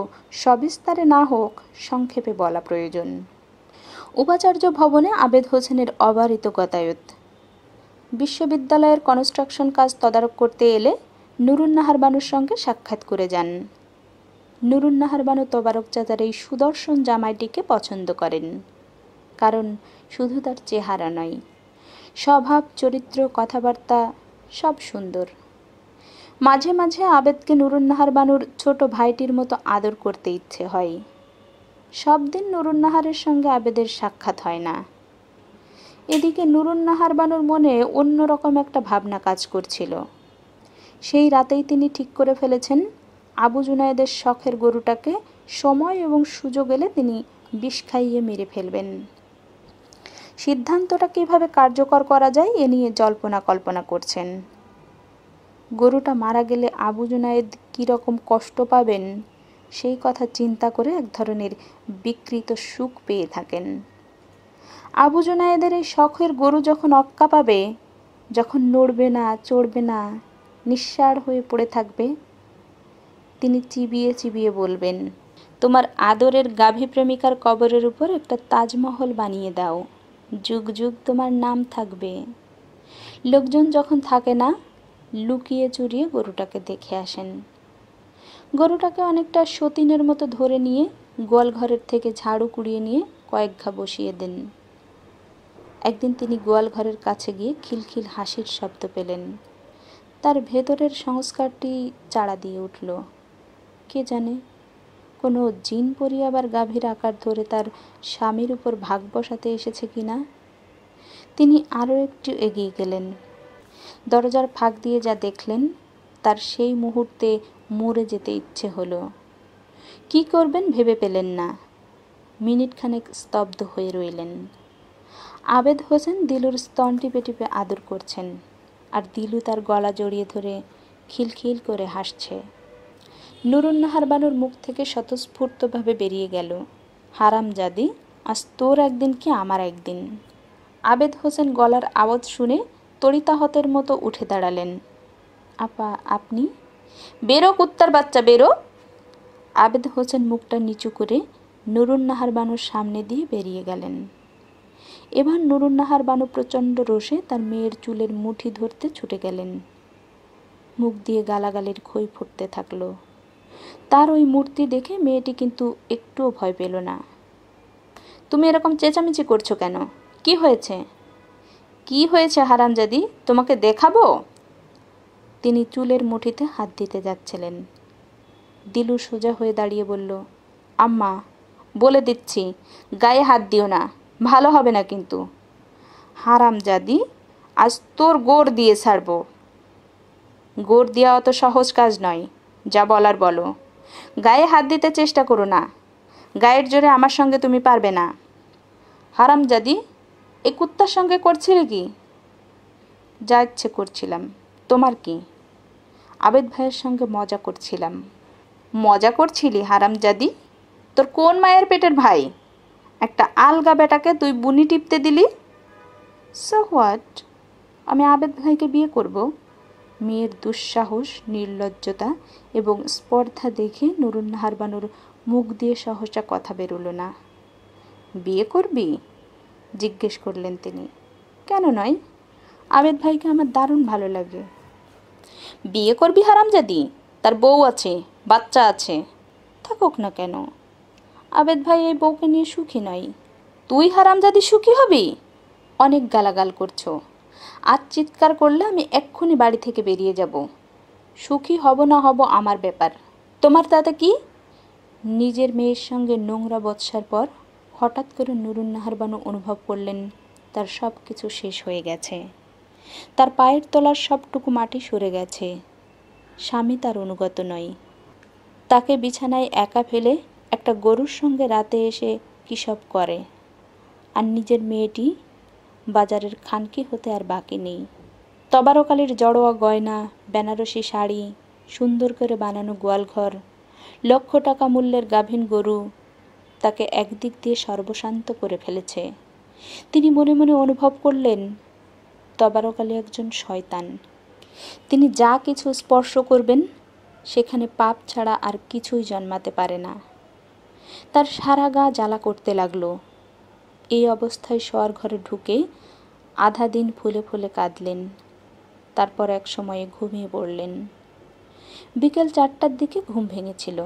সবিস্তারে না হোক সংক্ষেপে বলা প্রয়োজন উপাচার্য ভবনে আবেদ হোসেনের অবারিত গতায়ত বিশ্ববিদ্যালয়ের কনস্ট্রাকশন কাজ তদারক করতে এলে নুরুন্নাহার বানুর সঙ্গে সাক্ষাৎ করে যান নুরুন্নাহার বানু তোবারকজাদার এই সুদর্শন জামাইটিকে পছন্দ করেন কারণ শুধু তার চেহারা নয় স্বভাব চরিত্র কথাবার্তা সব সুন্দর মাঝে মাঝে আবেদকে নুরুন্নাহার বানুর ছোট ভাইটির মতো আদর করতে ইচ্ছে হয় সব দিন নুরুন্নাহারের সঙ্গে আবেদের সাক্ষাৎ হয় না এদিকে নুরুন্নাহার বানুর মনে অন্যরকম একটা ভাবনা কাজ করছিল সেই রাতেই তিনি ঠিক করে ফেলেছেন আবু জুনায়দের শখের গরুটাকে সময় এবং সুযোগ এলে তিনি বিষ খাইয়ে মেরে ফেলবেন সিদ্ধান্তটা কীভাবে কার্যকর করা যায় এ নিয়ে জল্পনা কল্পনা করছেন গরুটা মারা গেলে আবু জুনায়দ কীরকম কষ্ট পাবেন সেই কথা চিন্তা করে এক ধরনের বিকৃত সুখ পেয়ে থাকেন আবু জোনায়েদের এই শখের গরু যখন অক্কা পাবে যখন নড়বে না চড়বে না নিঃসার হয়ে পড়ে থাকবে তিনি চিবিয়ে চিবিয়ে বলবেন তোমার আদরের গাভী প্রেমিকার কবরের উপর একটা তাজমহল বানিয়ে দাও যুগ যুগ তোমার নাম থাকবে লোকজন যখন থাকে না লুকিয়ে চুরিয়ে গরুটাকে দেখে আসেন গরুটাকে অনেকটা সতীনের মতো ধরে নিয়ে গোয়াল ঘরের থেকে ঝাড়ু কুড়িয়ে নিয়ে কয়েক ঘা বসিয়ে দেন একদিন তিনি গোয়ালঘরের কাছে গিয়ে খিলখিল হাসির শব্দ পেলেন তার ভেতরের সংস্কারটি চাড়া দিয়ে উঠল কে জানে কোনো জিন পরি আবার গাভীর আকার ধরে তার স্বামীর উপর ভাগ বসাতে এসেছে কি না তিনি আরও একটু এগিয়ে গেলেন দরজার ফাঁক দিয়ে যা দেখলেন তার সেই মুহূর্তে মরে যেতে ইচ্ছে হলো কি করবেন ভেবে পেলেন না মিনিটখানেক স্তব্ধ হয়ে রইলেন আবেদ হোসেন দিলুর স্তন টিপে টিপে আদর করছেন আর দিলু তার গলা জড়িয়ে ধরে খিলখিল করে হাসছে নুরুন্নাহার বানুর মুখ থেকে স্বতঃস্ফূর্তভাবে বেরিয়ে গেল হারাম জাদি আজ তোর একদিন কি আমার একদিন আবেদ হোসেন গলার আওয়াজ শুনে তরিতাহতের মতো উঠে দাঁড়ালেন আপা আপনি বেরো কুত্তার বাচ্চা বেরো আবেদ হোসেন মুখটা নিচু করে নুরুন্নাহার বানুর সামনে দিয়ে বেরিয়ে গেলেন এবার নুরুন্নাহার বানু প্রচণ্ড রোষে তার মেয়ের চুলের মুঠি ধরতে ছুটে গেলেন মুখ দিয়ে গালাগালির খই ফুটতে থাকলো তার ওই মূর্তি দেখে মেয়েটি কিন্তু একটুও ভয় পেল না তুমি এরকম চেঁচামেচি করছো কেন কি হয়েছে কি হয়েছে হারামজাদি তোমাকে দেখাবো তিনি চুলের মুঠিতে হাত দিতে যাচ্ছিলেন দিলু সোজা হয়ে দাঁড়িয়ে বলল আম্মা বলে দিচ্ছি গায়ে হাত দিও না ভালো হবে না কিন্তু হারাম জাদি আজ তোর গোড় দিয়ে ছাড়ব গোড় দেওয়া অত সহজ কাজ নয় যা বলার বলো গায়ে হাত দিতে চেষ্টা করো না গায়ের জোরে আমার সঙ্গে তুমি পারবে না হারাম জাদি এ কুত্তার সঙ্গে করছিলে কি যা ইচ্ছে করছিলাম তোমার কি আবেদ ভাইয়ের সঙ্গে মজা করছিলাম মজা করছিলি হারাম জাদি তোর কোন মায়ের পেটের ভাই একটা আলগা বেটাকে তুই বুনি টিপতে দিলি সো হোয়াট আমি আবেদ ভাইকে বিয়ে করব মেয়ের দুঃসাহস নির্লজ্জতা এবং স্পর্ধা দেখে নুরুন হারবানুর মুখ দিয়ে সহসা কথা বেরোলো না বিয়ে করবি জিজ্ঞেস করলেন তিনি কেন নয় আবেদ ভাইকে আমার দারুণ ভালো লাগে বিয়ে করবি হারামজাদি তার বউ আছে বাচ্চা আছে থাকুক না কেন আবেদ ভাই এই বউকে নিয়ে সুখী নয় তুই হারামজাদি সুখী হবি অনেক গালাগাল করছো আজ চিৎকার করলে আমি এক্ষুনি বাড়ি থেকে বেরিয়ে যাব সুখী হব না হব আমার ব্যাপার তোমার দাদা কি নিজের মেয়ের সঙ্গে নোংরা বৎসার পর হঠাৎ করে নুরুন নাহারবানু অনুভব করলেন তার সব কিছু শেষ হয়ে গেছে তার পায়ের তলার সবটুকু মাটি সরে গেছে স্বামী তার অনুগত নয় তাকে বিছানায় একা ফেলে একটা গরুর সঙ্গে রাতে এসে কী সব করে আর নিজের মেয়েটি বাজারের খানকি হতে আর বাকি নেই তবারকালির জড়োয়া গয়না বেনারসি শাড়ি সুন্দর করে বানানো গোয়ালঘর লক্ষ টাকা মূল্যের গাভীন গরু তাকে একদিক দিয়ে সর্বশান্ত করে ফেলেছে তিনি মনে মনে অনুভব করলেন তবারকালী একজন শয়তান তিনি যা কিছু স্পর্শ করবেন সেখানে পাপ ছাড়া আর কিছুই জন্মাতে পারে না তার সারা গা জ্বালা করতে লাগলো এই অবস্থায় শোয়ার ঘরে ঢুকে আধা দিন ফুলে ফুলে কাঁদলেন তারপর এক সময়ে ঘুমিয়ে পড়লেন বিকেল চারটার দিকে ঘুম ভেঙেছিল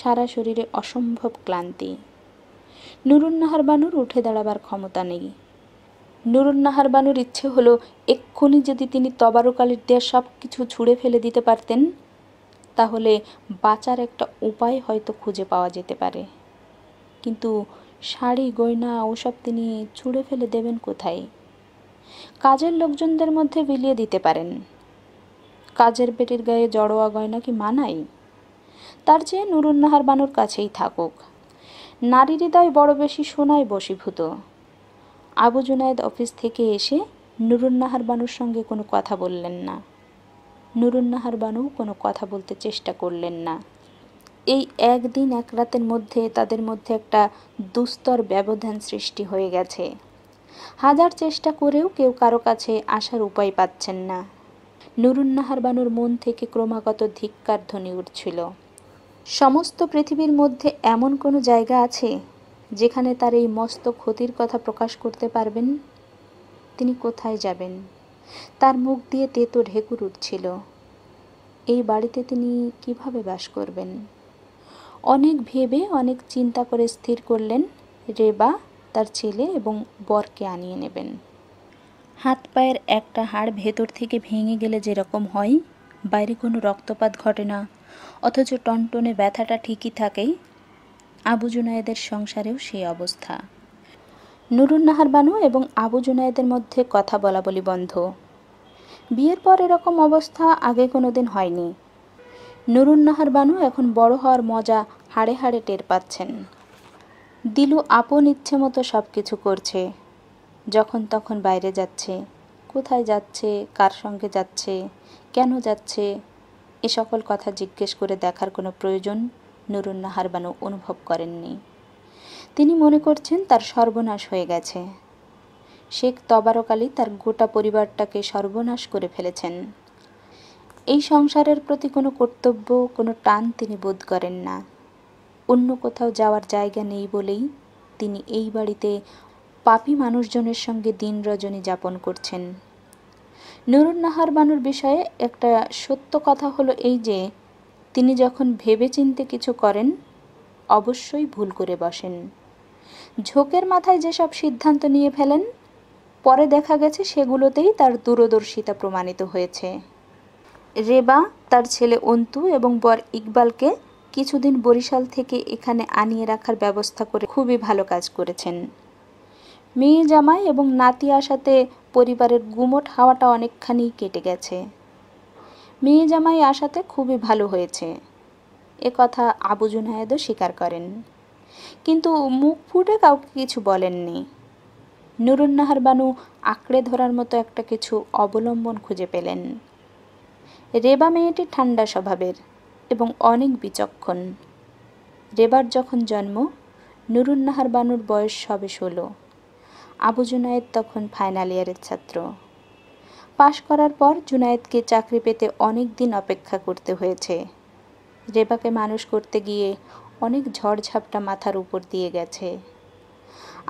সারা শরীরে অসম্ভব ক্লান্তি নুরুন্নাহার বানুর উঠে দাঁড়াবার ক্ষমতা নেই নুরুন্নাহার বানুর ইচ্ছে হলো এক্ষুনি যদি তিনি তবারকালের দেয়া সব কিছু ছুঁড়ে ফেলে দিতে পারতেন তাহলে বাঁচার একটা উপায় হয়তো খুঁজে পাওয়া যেতে পারে কিন্তু শাড়ি গয়না ওসব তিনি ছুঁড়ে ফেলে দেবেন কোথায় কাজের লোকজনদের মধ্যে বিলিয়ে দিতে পারেন কাজের পেটির গায়ে জড়োয়া গয়না কি মানাই তার চেয়ে নুরুন্নাহার বানুর কাছেই থাকুক নারী হৃদয় বড় বেশি সোনায় বসীভূত আবু জুনায়দ অফিস থেকে এসে নুরুন্নাহার বানুর সঙ্গে কোনো কথা বললেন না নুরুন্নাহার বানু কোনো কথা বলতে চেষ্টা করলেন না এই একদিন এক রাতের মধ্যে তাদের মধ্যে একটা দুস্তর ব্যবধান সৃষ্টি হয়ে গেছে হাজার চেষ্টা করেও কেউ কারো কাছে আসার উপায় পাচ্ছেন না নুরুন্নাহার বানুর মন থেকে ক্রমাগত ধিক্কার ধ্বনি উঠছিল সমস্ত পৃথিবীর মধ্যে এমন কোনো জায়গা আছে যেখানে তার এই মস্ত ক্ষতির কথা প্রকাশ করতে পারবেন তিনি কোথায় যাবেন তার মুখ দিয়ে তেতো ঢেকুর উঠছিল এই বাড়িতে তিনি কিভাবে বাস করবেন অনেক ভেবে অনেক চিন্তা করে স্থির করলেন রেবা তার ছেলে এবং বরকে আনিয়ে নেবেন হাত পায়ের একটা হাড় ভেতর থেকে ভেঙে গেলে যেরকম হয় বাইরে কোনো রক্তপাত ঘটে না অথচ টনটনে ব্যথাটা ঠিকই থাকে আবু জুনায়েদের সংসারেও সেই অবস্থা নুরুন্নাহার বানু এবং আবু জুনায়েদের মধ্যে কথা বলা বলি বন্ধ বিয়ের পর এরকম অবস্থা আগে কোনো দিন হয়নি নুরুন্নাহার বানু এখন বড় হওয়ার মজা হাড়ে হাড়ে টের পাচ্ছেন দিলু আপন ইচ্ছে মতো সব কিছু করছে যখন তখন বাইরে যাচ্ছে কোথায় যাচ্ছে কার সঙ্গে যাচ্ছে কেন যাচ্ছে এ সকল কথা জিজ্ঞেস করে দেখার কোনো প্রয়োজন নুরুন্নাহার বানু অনুভব করেননি তিনি মনে করছেন তার সর্বনাশ হয়ে গেছে শেখ তবারক আলী তার গোটা পরিবারটাকে সর্বনাশ করে ফেলেছেন এই সংসারের প্রতি কোনো কর্তব্য কোনো টান তিনি বোধ করেন না অন্য কোথাও যাওয়ার জায়গা নেই বলেই তিনি এই বাড়িতে পাপি মানুষজনের সঙ্গে দিন রজনী যাপন করছেন নুরুন্নাহার বানুর বিষয়ে একটা সত্য কথা হলো এই যে তিনি যখন ভেবেচিন্তে কিছু করেন অবশ্যই ভুল করে বসেন ঝোঁকের মাথায় যেসব সিদ্ধান্ত নিয়ে ফেলেন পরে দেখা গেছে সেগুলোতেই তার দূরদর্শিতা প্রমাণিত হয়েছে রেবা তার ছেলে অন্তু এবং বর ইকবালকে কিছুদিন বরিশাল থেকে এখানে আনিয়ে রাখার ব্যবস্থা করে খুবই ভালো কাজ করেছেন মেয়ে জামাই এবং নাতি আসাতে পরিবারের গুমট হাওয়াটা অনেকখানি কেটে গেছে মেয়ে জামাই আসাতে খুবই ভালো হয়েছে এ কথা আবু জুনায়দও স্বীকার করেন কিন্তু মুখ ফুটে কাউকে কিছু বলেননি নুরুন্নাহার বানু আঁকড়ে ধরার মতো একটা কিছু অবলম্বন খুঁজে পেলেন রেবা মেয়েটি ঠান্ডা স্বভাবের এবং অনেক বিচক্ষণ রেবার যখন জন্ম নুরুন্নাহার বানুর বয়স সবে ষোলো আবু জুনায়েদ তখন ফাইনাল ইয়ারের ছাত্র পাশ করার পর জুনায়েদকে চাকরি পেতে অনেক দিন অপেক্ষা করতে হয়েছে রেবাকে মানুষ করতে গিয়ে অনেক ঝড়ঝাপটা মাথার উপর দিয়ে গেছে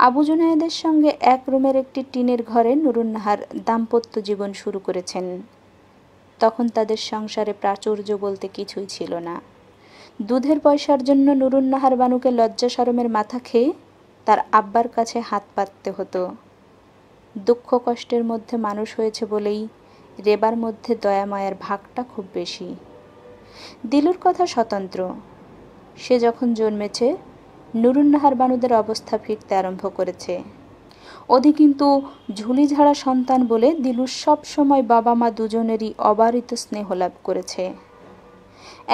আবু জুনায়েদের সঙ্গে এক রুমের একটি টিনের ঘরে নুরুন্নাহার দাম্পত্য জীবন শুরু করেছেন তখন তাদের সংসারে প্রাচুর্য বলতে কিছুই ছিল না দুধের পয়সার জন্য নুরুন্নাহার বানুকে লজ্জা সরমের মাথা খেয়ে তার আব্বার কাছে হাত পাততে হতো দুঃখ কষ্টের মধ্যে মানুষ হয়েছে বলেই রেবার মধ্যে মায়ের ভাগটা খুব বেশি দিলুর কথা স্বতন্ত্র সে যখন জন্মেছে নুরুন্নাহার বানুদের অবস্থা ফিরতে আরম্ভ করেছে অধি কিন্তু ঝুলিঝাড়া সন্তান বলে দিলু সবসময় বাবা মা দুজনেরই অবারিত স্নেহ লাভ করেছে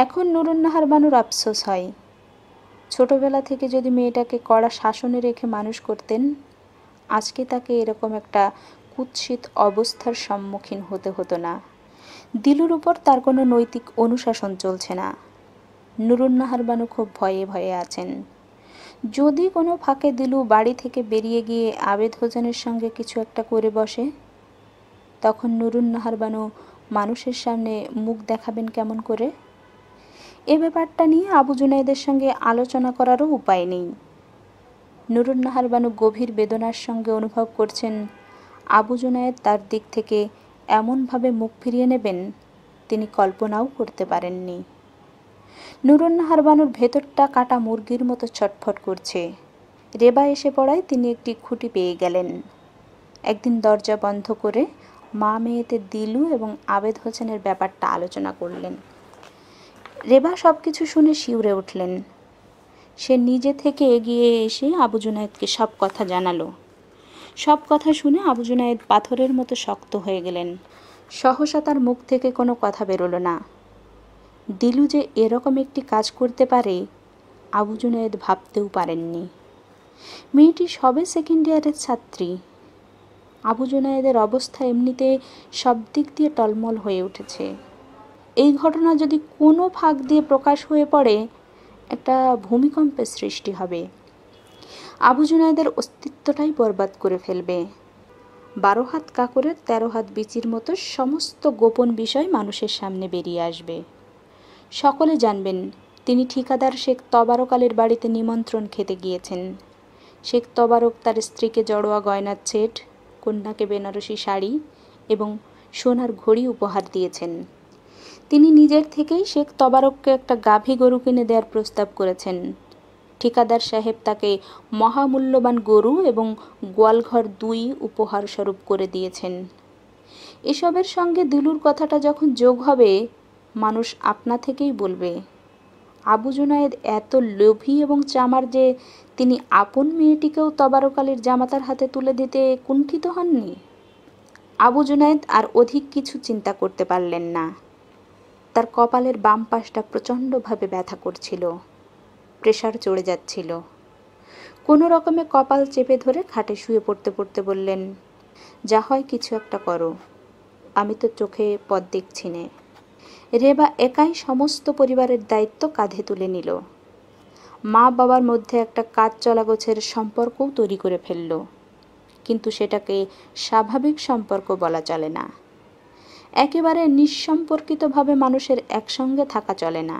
এখন নুরুন্নাহার বানুর আফসোস হয় ছোটবেলা থেকে যদি মেয়েটাকে কড়া শাসনে রেখে মানুষ করতেন আজকে তাকে এরকম একটা কুৎসিত অবস্থার সম্মুখীন হতে হতো না দিলুর উপর তার কোনো নৈতিক অনুশাসন চলছে না নুরুন্নাহার বানু খুব ভয়ে ভয়ে আছেন যদি কোনো ফাঁকে দিলু বাড়ি থেকে বেরিয়ে গিয়ে আবেদ হোসেনের সঙ্গে কিছু একটা করে বসে তখন নুরুন্নাহার বানু মানুষের সামনে মুখ দেখাবেন কেমন করে এ ব্যাপারটা নিয়ে আবু জুনাইদের সঙ্গে আলোচনা করারও উপায় নেই নুরুন্নাহার বানু গভীর বেদনার সঙ্গে অনুভব করছেন আবু জুনায়দ তার দিক থেকে এমনভাবে মুখ ফিরিয়ে নেবেন তিনি কল্পনাও করতে পারেননি নুরুন্নাহার বানুর ভেতরটা কাটা মুরগির মতো ছটফট করছে রেবা এসে পড়ায় তিনি একটি খুঁটি পেয়ে গেলেন একদিন দরজা বন্ধ করে মা মেয়েতে দিলু এবং আবেদ হোসেনের ব্যাপারটা আলোচনা করলেন রেবা সব কিছু শুনে শিউরে উঠলেন সে নিজে থেকে এগিয়ে এসে আবু জুনায়েদকে সব কথা জানালো সব কথা শুনে আবু জুনায়েদ পাথরের মতো শক্ত হয়ে গেলেন সহসা তার মুখ থেকে কোনো কথা বেরোলো না দিলু যে এরকম একটি কাজ করতে পারে আবু জুনায়েদ ভাবতেও পারেননি মেয়েটি সবে সেকেন্ড ইয়ারের ছাত্রী আবু জুনায়েদের অবস্থা এমনিতে সব দিক দিয়ে টলমল হয়ে উঠেছে এই ঘটনা যদি কোনো ফাঁক দিয়ে প্রকাশ হয়ে পড়ে একটা ভূমিকম্পের সৃষ্টি হবে আবু জুনায়েদের অস্তিত্বটাই বরবাদ করে ফেলবে বারো হাত কাকরের তেরো হাত বিচির মতো সমস্ত গোপন বিষয় মানুষের সামনে বেরিয়ে আসবে সকলে জানবেন তিনি ঠিকাদার শেখ তবারক আলের বাড়িতে নিমন্ত্রণ খেতে গিয়েছেন শেখ তবারক তার স্ত্রীকে জড়োয়া গয়নার ছেট কন্যাকে বেনারসি শাড়ি এবং সোনার ঘড়ি উপহার দিয়েছেন তিনি নিজের থেকেই শেখ তবারককে একটা গাভী গরু কিনে দেওয়ার প্রস্তাব করেছেন ঠিকাদার সাহেব তাকে মহামূল্যবান গরু এবং গোয়ালঘর দুই উপহার স্বরূপ করে দিয়েছেন এসবের সঙ্গে দুলুর কথাটা যখন যোগ হবে মানুষ আপনা থেকেই বলবে আবু জুনায়েদ এত লোভী এবং চামার যে তিনি আপন মেয়েটিকেও তবারকালীর জামাতার হাতে তুলে দিতে কুণ্ঠিত হননি আবু জুনায়েদ আর অধিক কিছু চিন্তা করতে পারলেন না তার কপালের বাম পাশটা প্রচণ্ডভাবে ব্যথা করছিল প্রেশার চড়ে যাচ্ছিল কোনো রকমে কপাল চেপে ধরে খাটে শুয়ে পড়তে পড়তে বললেন যা হয় কিছু একটা করো আমি তো চোখে পথ দেখছি না রেবা একাই সমস্ত পরিবারের দায়িত্ব কাঁধে তুলে নিল মা বাবার মধ্যে একটা কাজ চলা গোছের সম্পর্কও তৈরি করে ফেলল কিন্তু সেটাকে স্বাভাবিক সম্পর্ক বলা চলে না একেবারে নিঃসম্পর্কিতভাবে মানুষের একসঙ্গে থাকা চলে না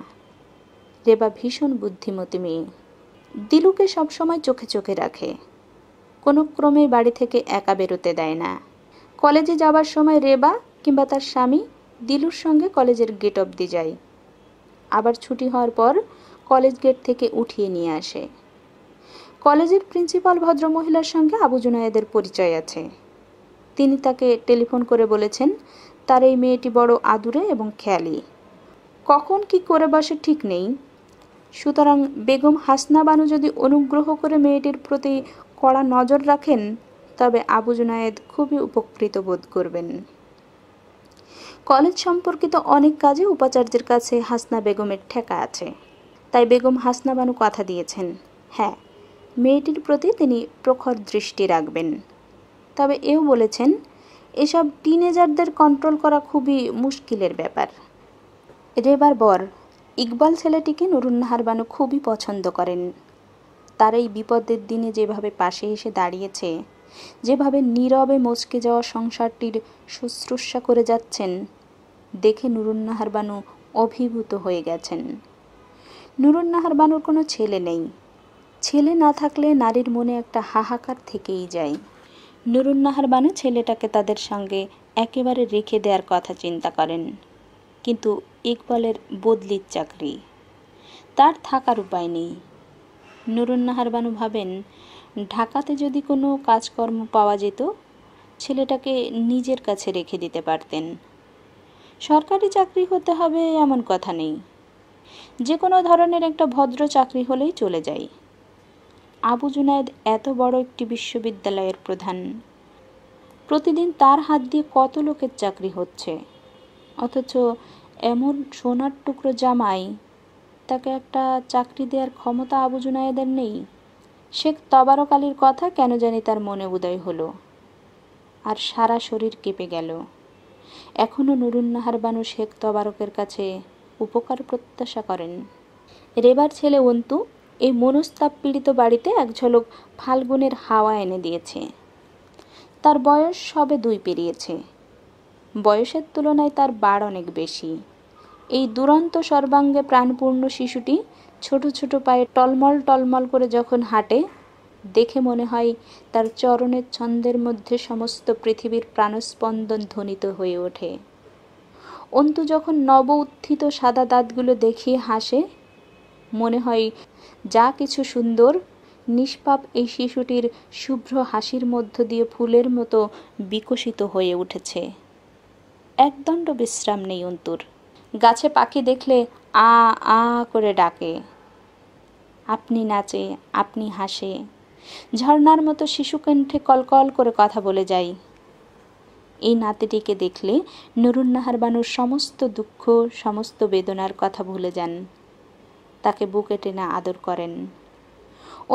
রেবা ভীষণ বুদ্ধিমতী মেয়ে দিলুকে সবসময় চোখে চোখে রাখে কোনো ক্রমে বাড়ি থেকে একা বেরোতে দেয় না কলেজে যাবার সময় রেবা কিংবা তার স্বামী দিলুর সঙ্গে কলেজের গেট অবধি যাই আবার ছুটি হওয়ার পর কলেজ গেট থেকে উঠিয়ে নিয়ে আসে কলেজের প্রিন্সিপাল ভদ্রমহিলার সঙ্গে আবু জুনায়েদের পরিচয় আছে তিনি তাকে টেলিফোন করে বলেছেন তার এই মেয়েটি বড় আদুরে এবং খেয়ালি কখন কি করে বসে ঠিক নেই সুতরাং বেগম হাসনা বানু যদি অনুগ্রহ করে মেয়েটির প্রতি কড়া নজর রাখেন তবে আবু জুনায়েদ খুবই উপকৃত বোধ করবেন কলেজ সম্পর্কিত অনেক কাজে উপাচার্যের কাছে হাসনা বেগমের ঠেকা আছে তাই বেগম হাসনা বানু কথা দিয়েছেন হ্যাঁ মেয়েটির প্রতি তিনি প্রখর দৃষ্টি রাখবেন তবে এও বলেছেন এসব টিনেজারদের কন্ট্রোল করা খুবই মুশকিলের ব্যাপার রেবার বর ইকবাল ছেলেটিকে নাহার বানু খুবই পছন্দ করেন তার এই বিপদের দিনে যেভাবে পাশে এসে দাঁড়িয়েছে যেভাবে নীরবে মচকে যাওয়া সংসারটির শুশ্রূষা করে যাচ্ছেন দেখে নুরুন্নাহার বানু অভিভূত হয়ে গেছেন নুরুন্নাহার বানুর কোনো ছেলে নেই ছেলে না থাকলে নারীর মনে একটা হাহাকার থেকেই যায় নুরুন্নাহার বানু ছেলেটাকে তাদের সঙ্গে একেবারে রেখে দেওয়ার কথা চিন্তা করেন কিন্তু ইকবালের বদলির চাকরি তার থাকার উপায় নেই নুরুন্নাহার বানু ভাবেন ঢাকাতে যদি কোনো কাজকর্ম পাওয়া যেত ছেলেটাকে নিজের কাছে রেখে দিতে পারতেন সরকারি চাকরি হতে হবে এমন কথা নেই যে কোনো ধরনের একটা ভদ্র চাকরি হলেই চলে যাই আবু জুনায়দ এত বড় একটি বিশ্ববিদ্যালয়ের প্রধান প্রতিদিন তার হাত দিয়ে কত লোকের চাকরি হচ্ছে অথচ এমন সোনার টুকরো জামাই তাকে একটা চাকরি দেওয়ার ক্ষমতা আবু জুনায়দের নেই শেখ তবারক আলীর কথা কেন জানি তার মনে উদয় হলো আর সারা শরীর কেঁপে গেল এখনও নুরুন্নাহার বানু শেখ তবারকের কাছে উপকার প্রত্যাশা করেন রেবার ছেলে অন্তু এই মনস্তাপ পীড়িত বাড়িতে এক ঝলক ফাল্গুনের হাওয়া এনে দিয়েছে তার বয়স সবে দুই পেরিয়েছে বয়সের তুলনায় তার বাড় অনেক বেশি এই দুরন্ত সর্বাঙ্গে প্রাণপূর্ণ শিশুটি ছোট ছোট পায়ে টলমল টলমল করে যখন হাঁটে দেখে মনে হয় তার চরণের ছন্দের মধ্যে সমস্ত পৃথিবীর প্রাণস্পন্দন ধ্বনিত হয়ে ওঠে অন্তু যখন নব উত্থিত সাদা দাঁতগুলো দেখিয়ে হাসে মনে হয় যা কিছু সুন্দর নিষ্পাপ এই শিশুটির শুভ্র হাসির মধ্য দিয়ে ফুলের মতো বিকশিত হয়ে উঠেছে একদণ্ড বিশ্রাম নেই অন্তুর গাছে পাখি দেখলে আ আ করে ডাকে আপনি নাচে আপনি হাসে ঝর্নার মতো শিশুকণ্ঠে কলকল করে কথা বলে যাই এই নাতিটিকে দেখলে নুরুন নাহার বানুর সমস্ত দুঃখ সমস্ত বেদনার কথা ভুলে যান তাকে বুকে টেনে আদর করেন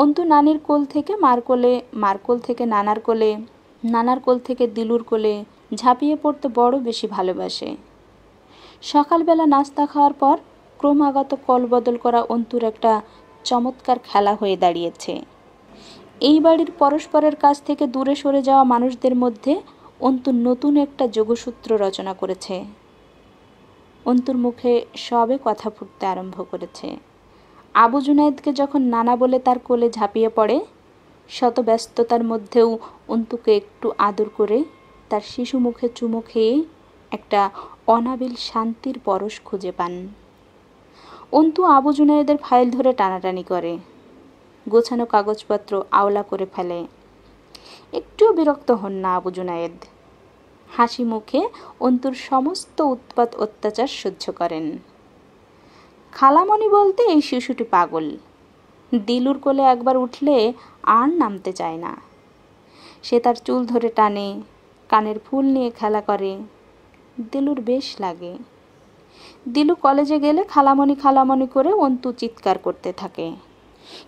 অন্তু নানির কোল থেকে মার কোলে মার কোল থেকে নানার কোলে নানার কোল থেকে দিলুর কোলে ঝাঁপিয়ে পড়তে বড় বেশি ভালোবাসে সকালবেলা নাস্তা খাওয়ার পর ক্রমাগত কলবদল করা অন্তুর একটা চমৎকার খেলা হয়ে দাঁড়িয়েছে এই বাড়ির পরস্পরের কাছ থেকে দূরে সরে যাওয়া মানুষদের মধ্যে অন্তুর নতুন একটা যোগসূত্র রচনা করেছে অন্তুর মুখে সবে কথা ফুটতে আরম্ভ করেছে আবু জুনায়েদকে যখন নানা বলে তার কোলে ঝাঁপিয়ে পড়ে শত ব্যস্ততার মধ্যেও অন্তুকে একটু আদর করে তার শিশু মুখে চুমো খেয়ে একটা অনাবিল শান্তির পরশ খুঁজে পান অন্তু আবু জুনায়েদের ফাইল ধরে টানাটানি করে গোছানো কাগজপত্র আওলা করে ফেলে একটুও বিরক্ত হন না আবু জুনায়েদ হাসি মুখে অন্তুর সমস্ত উৎপাত অত্যাচার সহ্য করেন খালামণি বলতে এই শিশুটি পাগল দিলুর কোলে একবার উঠলে আর নামতে চায় না সে তার চুল ধরে টানে কানের ফুল নিয়ে খেলা করে দিলুর বেশ লাগে দিলু কলেজে গেলে খালামনি খালামণি করে অন্তু চিৎকার করতে থাকে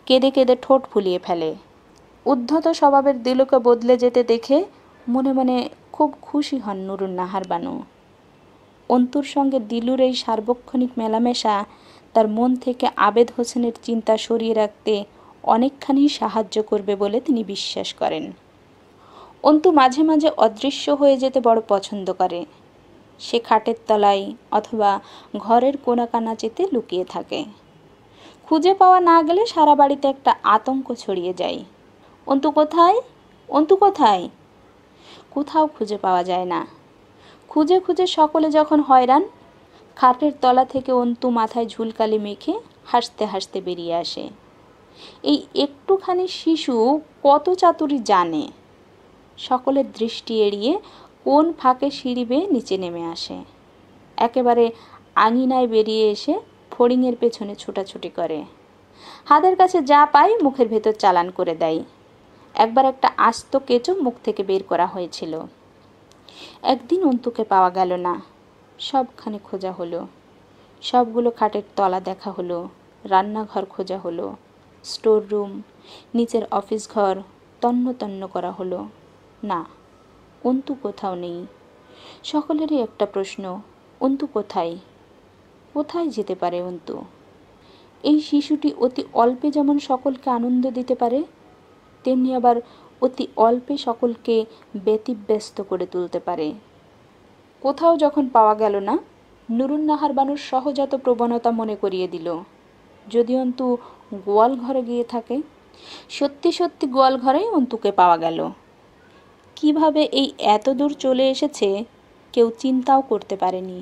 কেঁদে কেঁদে ঠোঁট ফুলিয়ে ফেলে উদ্ধত স্বভাবের দিলুকে বদলে যেতে দেখে মনে মনে খুব খুশি হন নুরুন নাহার বানু অন্তুর সঙ্গে দিলুর এই সার্বক্ষণিক মেলামেশা তার মন থেকে আবেদ হোসেনের চিন্তা সরিয়ে রাখতে অনেকখানি সাহায্য করবে বলে তিনি বিশ্বাস করেন অন্তু মাঝে মাঝে অদৃশ্য হয়ে যেতে বড় পছন্দ করে সে খাটের তলায় অথবা ঘরের কোনাকানাচিতে লুকিয়ে থাকে খুঁজে পাওয়া না গেলে সারা বাড়িতে একটা আতঙ্ক ছড়িয়ে যায় অন্তু কোথায় অন্তু কোথায় কোথাও খুঁজে পাওয়া যায় না খুঁজে খুঁজে সকলে যখন হয়রান খাটের তলা থেকে অন্তু মাথায় ঝুলকালি মেখে হাসতে হাসতে বেরিয়ে আসে এই একটুখানি শিশু কত চাতুরি জানে সকলের দৃষ্টি এড়িয়ে কোন ফাঁকে সিঁড়ি বেয়ে নিচে নেমে আসে একেবারে আঙিনায় বেরিয়ে এসে ফড়িংয়ের পেছনে ছোটাছুটি করে হাতের কাছে যা পাই মুখের ভেতর চালান করে দেয় একবার একটা আস্ত কেঁচো মুখ থেকে বের করা হয়েছিল একদিন অন্তুকে পাওয়া গেল না সবখানে খোঁজা হলো সবগুলো খাটের তলা দেখা হলো রান্নাঘর খোঁজা হলো স্টোর রুম নিচের অফিস ঘর তন্ন তন্ন করা হলো না অন্তু কোথাও নেই সকলেরই একটা প্রশ্ন অন্তু কোথায় কোথায় যেতে পারে অন্তু এই শিশুটি অতি অল্পে যেমন সকলকে আনন্দ দিতে পারে তেমনি আবার অতি অল্পে সকলকে ব্যতিব্যস্ত করে তুলতে পারে কোথাও যখন পাওয়া গেল না নুরুন্নাহার বানুর সহজাত প্রবণতা মনে করিয়ে দিল যদি অন্তু গোয়াল ঘরে গিয়ে থাকে সত্যি সত্যি গোয়াল ঘরেই অন্তুকে পাওয়া গেল কিভাবে এই এত দূর চলে এসেছে কেউ চিন্তাও করতে পারেনি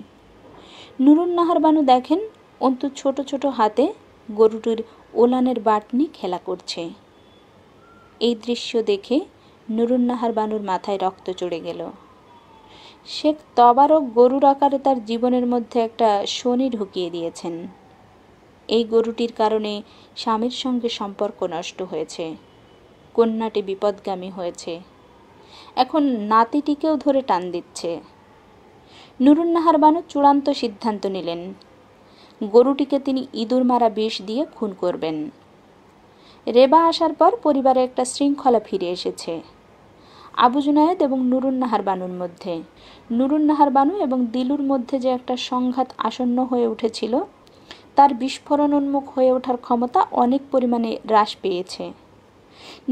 নুরুন বানু দেখেন অন্তু ছোট ছোট হাতে গরুটির ওলানের বাটনি খেলা করছে এই দৃশ্য দেখে নুরুন বানুর মাথায় রক্ত চড়ে গেল শেখ তবারক গরুর আকারে তার জীবনের মধ্যে একটা শনি ঢুকিয়ে দিয়েছেন এই গরুটির কারণে স্বামীর সঙ্গে সম্পর্ক নষ্ট হয়েছে কন্যাটি বিপদগামী হয়েছে এখন নাতিটিকেও ধরে টান দিচ্ছে নুরুন্নাহার বানু চূড়ান্ত সিদ্ধান্ত নিলেন গরুটিকে তিনি ইঁদুর মারা বিষ দিয়ে খুন করবেন রেবা আসার পর পরিবারে একটা শৃঙ্খলা ফিরে এসেছে আবু জুনায়েদ এবং নুরুন্নাহার বানুর মধ্যে নুরুন্নাহার বানু এবং দিলুর মধ্যে যে একটা সংঘাত আসন্ন হয়ে উঠেছিল তার বিস্ফোরণ উন্মুখ হয়ে ওঠার ক্ষমতা অনেক পরিমাণে হ্রাস পেয়েছে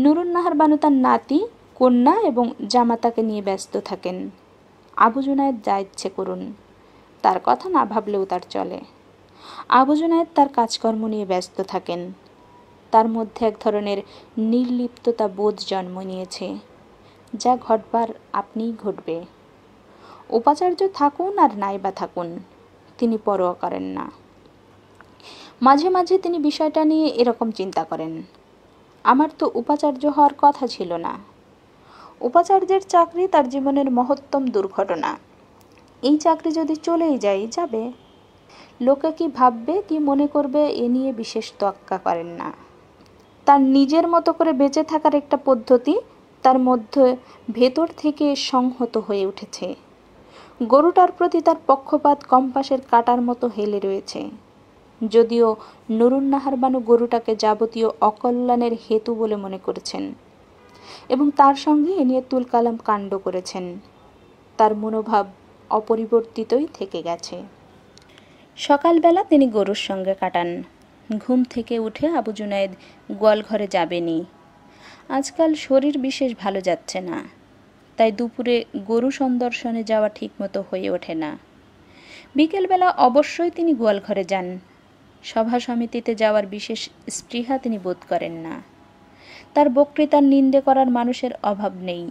নুরুন্নাহার বানু তার নাতি কন্যা এবং জামাতাকে নিয়ে ব্যস্ত থাকেন আবু জুনায়েদ যা ইচ্ছে করুন তার কথা না ভাবলেও তার চলে আবু জুনায়েদ তার কাজকর্ম নিয়ে ব্যস্ত থাকেন তার মধ্যে এক ধরনের নির্লিপ্ততা বোধ জন্ম নিয়েছে যা ঘটবার আপনিই ঘটবে উপাচার্য থাকুন আর নাই বা থাকুন তিনি পরোয়া করেন না মাঝে মাঝে তিনি বিষয়টা নিয়ে এরকম চিন্তা করেন আমার তো উপাচার্য হওয়ার কথা ছিল না উপাচার্যের চাকরি তার জীবনের মহত্তম দুর্ঘটনা এই চাকরি যদি চলেই যায় যাবে লোকে কি ভাববে কি মনে করবে এ নিয়ে বিশেষ তোয়াক্কা করেন না তার নিজের মতো করে বেঁচে থাকার একটা পদ্ধতি তার মধ্যে ভেতর থেকে সংহত হয়ে উঠেছে গরুটার প্রতি তার পক্ষপাত কম্পাসের কাটার মতো হেলে রয়েছে যদিও নুরুন্নাহার বানু গরুটাকে যাবতীয় অকল্যাণের হেতু বলে মনে করেছেন এবং তার সঙ্গে এ নিয়ে তুলকালাম কাণ্ড করেছেন তার মনোভাব অপরিবর্তিতই থেকে গেছে সকালবেলা তিনি গরুর সঙ্গে কাটান ঘুম থেকে উঠে আবু জুনায়েদ গোয়ালঘরে যাবেনি আজকাল শরীর বিশেষ ভালো যাচ্ছে না তাই দুপুরে গরু সন্দর্শনে যাওয়া ঠিকমতো হয়ে ওঠে না বিকেলবেলা অবশ্যই তিনি গোয়ালঘরে যান সভা সমিতিতে যাওয়ার বিশেষ স্পৃহা তিনি বোধ করেন না তার বক্তৃতার নিন্দে করার মানুষের অভাব নেই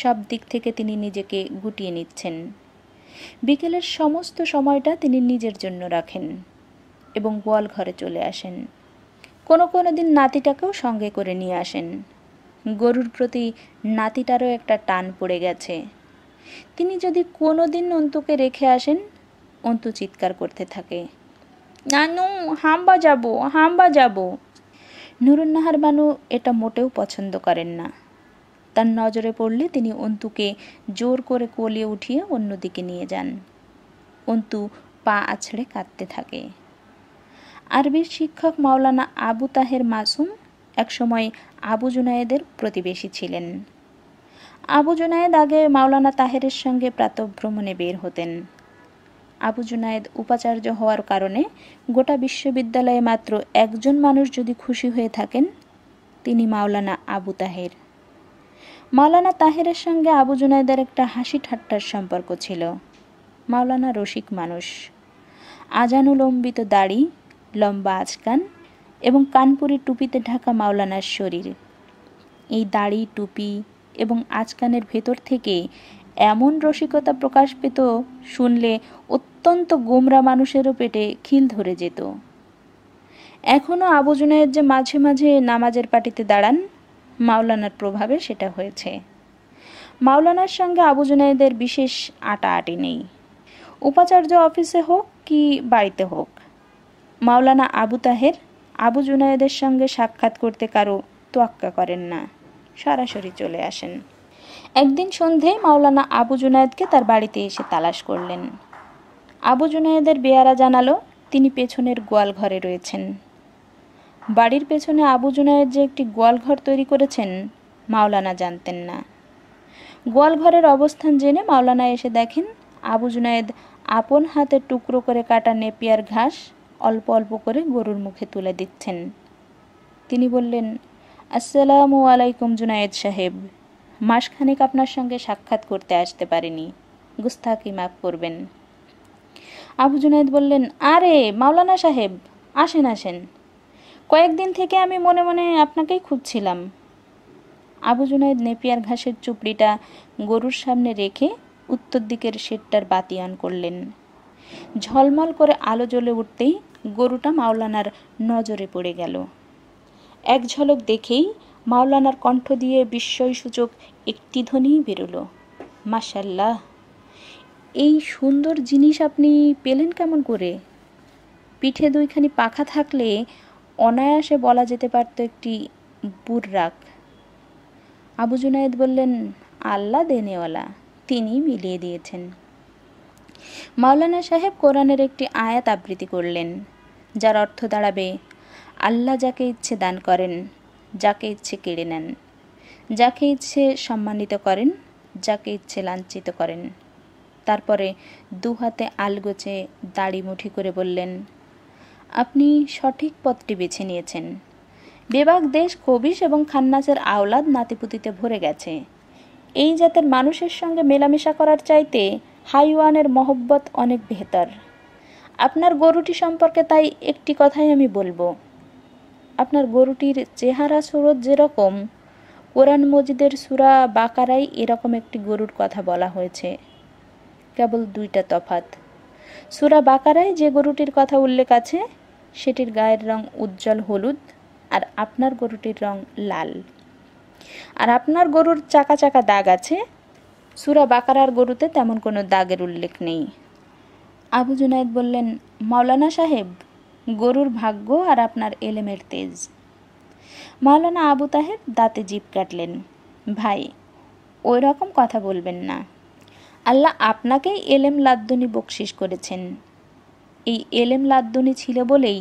সব দিক থেকে তিনি নিজেকে গুটিয়ে নিচ্ছেন বিকেলের সমস্ত সময়টা তিনি নিজের জন্য রাখেন এবং গোয়াল ঘরে চলে আসেন কোনো কোনো দিন নাতিটাকেও সঙ্গে করে নিয়ে আসেন গরুর প্রতি নাতিটারও একটা টান পড়ে গেছে তিনি যদি কোনো দিন অন্তুকে রেখে আসেন অন্তু চিৎকার করতে থাকে নানু হাম্বা যাব হাম্বা যাব নুরুন্নাহার বানু এটা মোটেও পছন্দ করেন না তার নজরে পড়লে তিনি অন্তুকে জোর করে কোলে উঠিয়ে অন্যদিকে নিয়ে যান অন্তু পা আছড়ে কাঁদতে থাকে আরবির শিক্ষক মাওলানা আবু তাহের মাসুম একসময় আবু জুনায়েদের প্রতিবেশী ছিলেন আবু জুনায়েদ আগে মাওলানা তাহেরের সঙ্গে প্রাতভ্রমণে বের হতেন আবু জুনায়েদ উপাচার্য হওয়ার কারণে গোটা বিশ্ববিদ্যালয়ে মাত্র একজন মানুষ যদি খুশি হয়ে থাকেন তিনি মাওলানা আবু তাহের মাওলানা তাহেরের সঙ্গে আবু জুনায়দের একটা হাসি ঠাট্টার সম্পর্ক ছিল মাওলানা রসিক মানুষ আজানুলম্বিত দাড়ি লম্বা আচকান এবং কানপুরি টুপিতে ঢাকা মাওলানার শরীর এই দাড়ি টুপি এবং আচকানের ভেতর থেকে এমন রসিকতা প্রকাশ পেত শুনলে অত্যন্ত গোমরা মানুষেরও পেটে খিল ধরে যেত এখনও আবু জুনায়দ যে মাঝে মাঝে নামাজের পাটিতে দাঁড়ান মাওলানার প্রভাবে সেটা হয়েছে মাওলানার সঙ্গে আবু জুনায়দের বিশেষ আটি নেই উপাচার্য অফিসে হোক কি বাড়িতে হোক মাওলানা আবু তাহের আবু জুনায়দের সঙ্গে সাক্ষাৎ করতে কারো তোয়াক্কা করেন না সরাসরি চলে আসেন একদিন সন্ধে মাওলানা আবু জুনায়েদকে তার বাড়িতে এসে তালাশ করলেন আবু জুনায়েদের বেয়ারা জানালো তিনি পেছনের গোয়াল ঘরে রয়েছেন বাড়ির পেছনে আবু জুনায়েদ যে একটি গোয়ালঘর তৈরি করেছেন মাওলানা জানতেন না গোয়ালঘরের অবস্থান জেনে মাওলানা এসে দেখেন আবু জুনায়েদ আপন হাতে টুকরো করে কাটা নেপিয়ার ঘাস অল্প অল্প করে গরুর মুখে তুলে দিচ্ছেন তিনি বললেন আসসালামু আলাইকুম জুনায়েদ সাহেব মাসখানেক আপনার সঙ্গে সাক্ষাৎ করতে আসতে পারিনি গুস্তাকি মাফ করবেন আবু জুনায়দ বললেন আরে মাওলানা সাহেব আসেন আসেন কয়েকদিন থেকে আমি মনে মনে আপনাকেই খুঁজছিলাম আবু জুনায়দ নেপিয়ার ঘাসের চুপড়িটা গরুর সামনে রেখে উত্তর দিকের শেডটার বাতি অন করলেন ঝলমল করে আলো জ্বলে উঠতেই গরুটা মাওলানার নজরে পড়ে গেল এক ঝলক দেখেই মাওলানার কণ্ঠ দিয়ে বিস্ময়সূচক একটি ধ্বনি বেরোলো মাসাল্লাহ এই সুন্দর জিনিস আপনি পেলেন কেমন করে পিঠে দুইখানি পাখা থাকলে অনায়াসে বলা যেতে পারত একটি বুর্রাক আবু জুনায়েদ বললেন আল্লাহ দেনেওয়ালা তিনি মিলিয়ে দিয়েছেন মাওলানা সাহেব কোরআনের একটি আয়াত আবৃত্তি করলেন যার অর্থ দাঁড়াবে আল্লাহ যাকে ইচ্ছে দান করেন যাকে ইচ্ছে কেড়ে নেন যাকে ইচ্ছে সম্মানিত করেন যাকে ইচ্ছে লাঞ্ছিত করেন তারপরে দু হাতে আলগোচে দাড়ি মুঠি করে বললেন আপনি সঠিক পথটি বেছে নিয়েছেন বেবাক দেশ কবিশ এবং খান্নাসের আওলাদ নাতিপুতিতে ভরে গেছে এই জাতের মানুষের সঙ্গে মেলামেশা করার চাইতে হাইওয়ানের মহব্বত অনেক বেহতর আপনার গরুটি সম্পর্কে তাই একটি কথাই আমি বলবো আপনার গরুটির চেহারা সুরত যেরকম কোরআন মজিদের সুরা বাকারাই এরকম একটি গরুর কথা বলা হয়েছে কেবল দুইটা তফাত সুরা বাকারায় যে গরুটির কথা উল্লেখ আছে সেটির গায়ের রং উজ্জ্বল হলুদ আর আপনার গরুটির রং লাল আর আপনার গরুর চাকা চাকা দাগ আছে সুরা বাকারার গরুতে তেমন কোনো দাগের উল্লেখ নেই আবু জুনায়েদ বললেন মাওলানা সাহেব গরুর ভাগ্য আর আপনার এলেমের তেজ মাওলানা আবু তাহের দাঁতে জিপ কাটলেন ভাই ওই রকম কথা বলবেন না আল্লাহ আপনাকেই এলেম লাদ্দুনি বকশিস করেছেন এই এলেম লাদ্দনি ছিল বলেই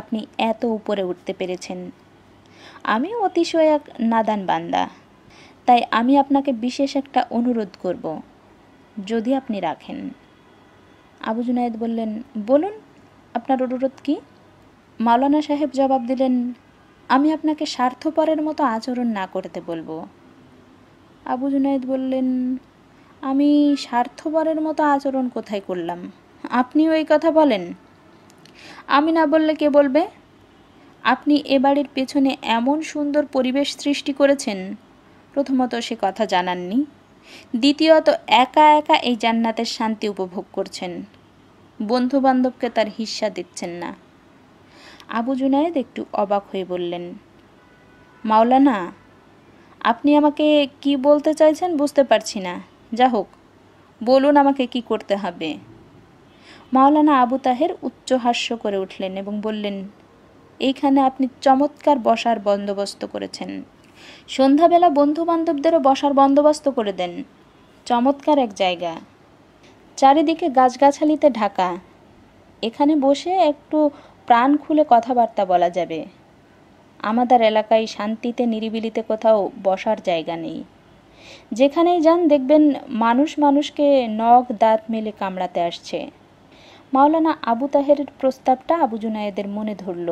আপনি এত উপরে উঠতে পেরেছেন আমি অতিশয় এক নাদান বান্দা তাই আমি আপনাকে বিশেষ একটা অনুরোধ করব যদি আপনি রাখেন আবু জুনায়েদ বললেন বলুন আপনার অনুরোধ কি মাওলানা সাহেব জবাব দিলেন আমি আপনাকে স্বার্থপরের মতো আচরণ না করতে বলবো আবু জুনায়দ বললেন আমি স্বার্থপরের মতো আচরণ কোথায় করলাম আপনি ওই কথা বলেন আমি না বললে কে বলবে আপনি এ বাড়ির পেছনে এমন সুন্দর পরিবেশ সৃষ্টি করেছেন প্রথমত সে কথা জানাননি দ্বিতীয়ত একা একা এই জান্নাতের শান্তি উপভোগ করছেন বন্ধুবান্ধবকে তার হিস্সা দিচ্ছেন না আবু জুনায়েদ একটু অবাক হয়ে বললেন মাওলানা আপনি আমাকে কি বলতে চাইছেন বুঝতে পারছি না যা হোক বলুন আমাকে কি করতে হবে মাওলানা আবু তাহের উচ্চ হাস্য করে উঠলেন এবং বললেন এইখানে আপনি চমৎকার বসার বন্দোবস্ত করেছেন সন্ধ্যাবেলা বন্ধু বান্ধবদেরও বসার বন্দোবস্ত করে দেন চমৎকার এক জায়গা চারিদিকে গাছগাছালিতে ঢাকা এখানে বসে একটু প্রাণ খুলে কথাবার্তা বলা যাবে আমাদের এলাকায় শান্তিতে নিরিবিলিতে কোথাও বসার জায়গা নেই যেখানেই যান দেখবেন মানুষ মানুষকে নখ দাঁত মেলে কামড়াতে আসছে মাওলানা আবু তাহেরের প্রস্তাবটা আবু জুনায়েদের মনে ধরল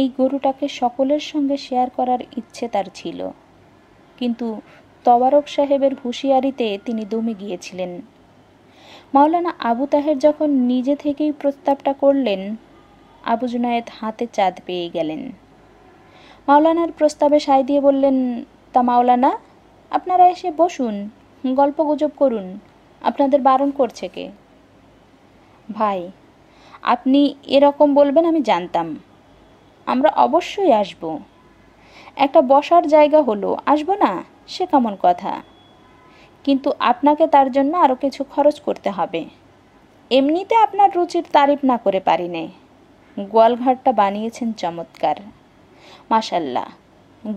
এই গরুটাকে সকলের সঙ্গে শেয়ার করার ইচ্ছে তার ছিল কিন্তু তবারক সাহেবের হুঁশিয়ারিতে তিনি দমে গিয়েছিলেন মাওলানা আবু তাহের যখন নিজে থেকেই প্রস্তাবটা করলেন আবু জুনায়েদ হাতে চাঁদ পেয়ে গেলেন মাওলানার প্রস্তাবে সায় দিয়ে বললেন তা মাওলানা আপনারা এসে বসুন গল্প গুজব করুন আপনাদের বারণ করছে কে ভাই আপনি এরকম বলবেন আমি জানতাম আমরা অবশ্যই আসব একটা বসার জায়গা হলো আসবো না সে কেমন কথা কিন্তু আপনাকে তার জন্য আরও কিছু খরচ করতে হবে এমনিতে আপনার রুচির তারিফ না করে পারি নে গোয়ালঘরটা বানিয়েছেন চমৎকার মাসাল্লাহ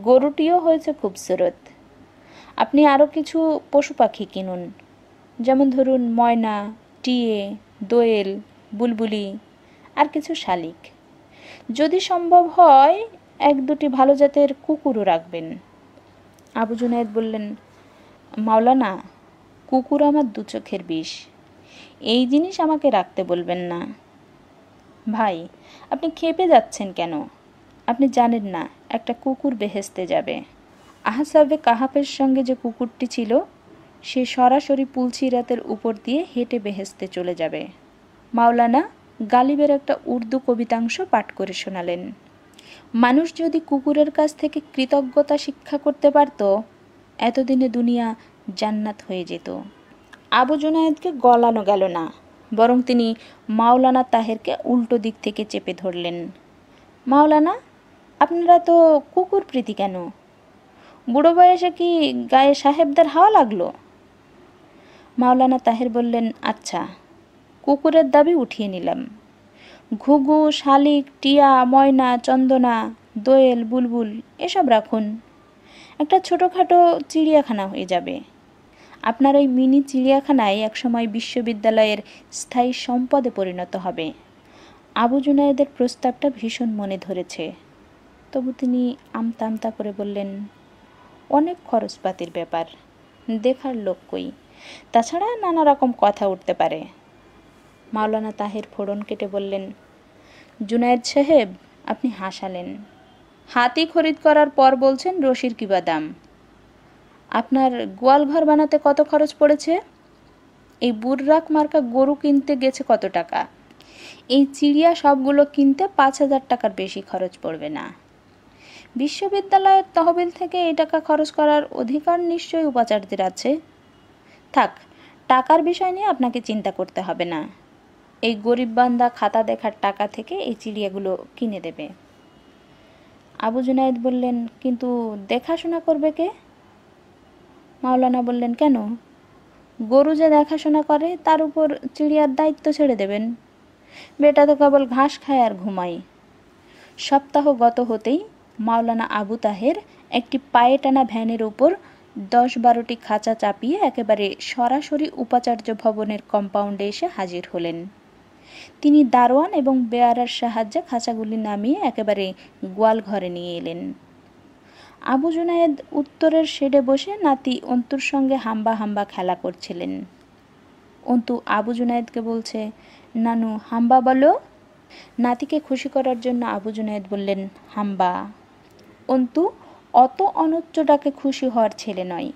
গরুটিও হয়েছে খুবসুরত আপনি আরও কিছু পশু পাখি কিনুন যেমন ধরুন ময়না টিয়ে দোয়েল বুলবুলি আর কিছু শালিক যদি সম্ভব হয় এক দুটি ভালো জাতের কুকুরও রাখবেন আবু জুনায়দ বললেন মাওলানা কুকুর আমার দু চোখের বিষ এই জিনিস আমাকে রাখতে বলবেন না ভাই আপনি খেপে যাচ্ছেন কেন আপনি জানেন না একটা কুকুর বেহেস্তে যাবে আহসাবে কাহাপের সঙ্গে যে কুকুরটি ছিল সে সরাসরি পুলছি রাতের উপর দিয়ে হেঁটে বেহেস্তে চলে যাবে মাওলানা গালিবের একটা উর্দু কবিতাংশ পাঠ করে শোনালেন মানুষ যদি কুকুরের কাছ থেকে কৃতজ্ঞতা শিক্ষা করতে পারত এতদিনে দুনিয়া জান্নাত হয়ে যেত আবু জুনায়েদকে গলানো গেল না বরং তিনি মাওলানা তাহেরকে উল্টো দিক থেকে চেপে ধরলেন মাওলানা আপনারা তো কুকুর প্রীতি কেন বুড়ো বয়সে কি গায়ে সাহেবদার হাওয়া লাগলো মাওলানা তাহের বললেন আচ্ছা কুকুরের দাবি উঠিয়ে নিলাম ঘুঘু শালিক টিয়া ময়না চন্দনা দোয়েল বুলবুল এসব রাখুন একটা ছোটোখাটো চিড়িয়াখানা হয়ে যাবে আপনার ওই মিনি চিড়িয়াখানায় একসময় বিশ্ববিদ্যালয়ের স্থায়ী সম্পদে পরিণত হবে আবু জুনায়েদের প্রস্তাবটা ভীষণ মনে ধরেছে তবু তিনি আমতা আমতা করে বললেন অনেক খরচপাতির ব্যাপার দেখার লোক কই তাছাড়া নানা রকম কথা উঠতে পারে মাওলানা তাহের ফোড়ন কেটে বললেন জুনায়েদ সাহেব আপনি হাসালেন হাতি খরিদ করার পর বলছেন রশির কিবা দাম আপনার গোয়ালঘর বানাতে কত খরচ পড়েছে এই বুররাক মার্কা গরু কিনতে গেছে কত টাকা এই চিড়িয়া সবগুলো কিনতে পাঁচ হাজার টাকার বেশি খরচ পড়বে না বিশ্ববিদ্যালয়ের তহবিল থেকে এই টাকা খরচ করার অধিকার নিশ্চয়ই উপাচার্যের আছে থাক টাকার বিষয় নিয়ে আপনাকে চিন্তা করতে হবে না এই গরিব বান্দা খাতা দেখার টাকা থেকে এই চিড়িয়াগুলো কিনে দেবে আবু জুনায়দ বললেন কিন্তু দেখাশোনা করবে কে মাওলানা বললেন কেন গরু যে দেখাশোনা করে তার উপর চিড়িয়ার দায়িত্ব ছেড়ে দেবেন বেটা তো কেবল ঘাস খায় আর ঘুমায় সপ্তাহ গত হতেই মাওলানা আবু তাহের একটি পায়ে টানা ভ্যানের উপর দশ বারোটি খাঁচা চাপিয়ে একেবারে সরাসরি উপাচার্য ভবনের কম্পাউন্ডে এসে হাজির হলেন তিনি দারোয়ান এবং বেয়ারার সাহায্যে খাঁচাগুলি নামিয়ে একেবারে গোয়াল ঘরে নিয়ে এলেন আবু জুনায়েদ উত্তরের শেডে বসে নাতি অন্তুর সঙ্গে হাম্বা হাম্বা খেলা করছিলেন অন্তু আবু জুনায়েদকে বলছে নানু হাম্বা বলো নাতিকে খুশি করার জন্য আবু জুনায়েদ বললেন হাম্বা অন্তু অত অনুচ্চটাকে খুশি হওয়ার ছেলে নয়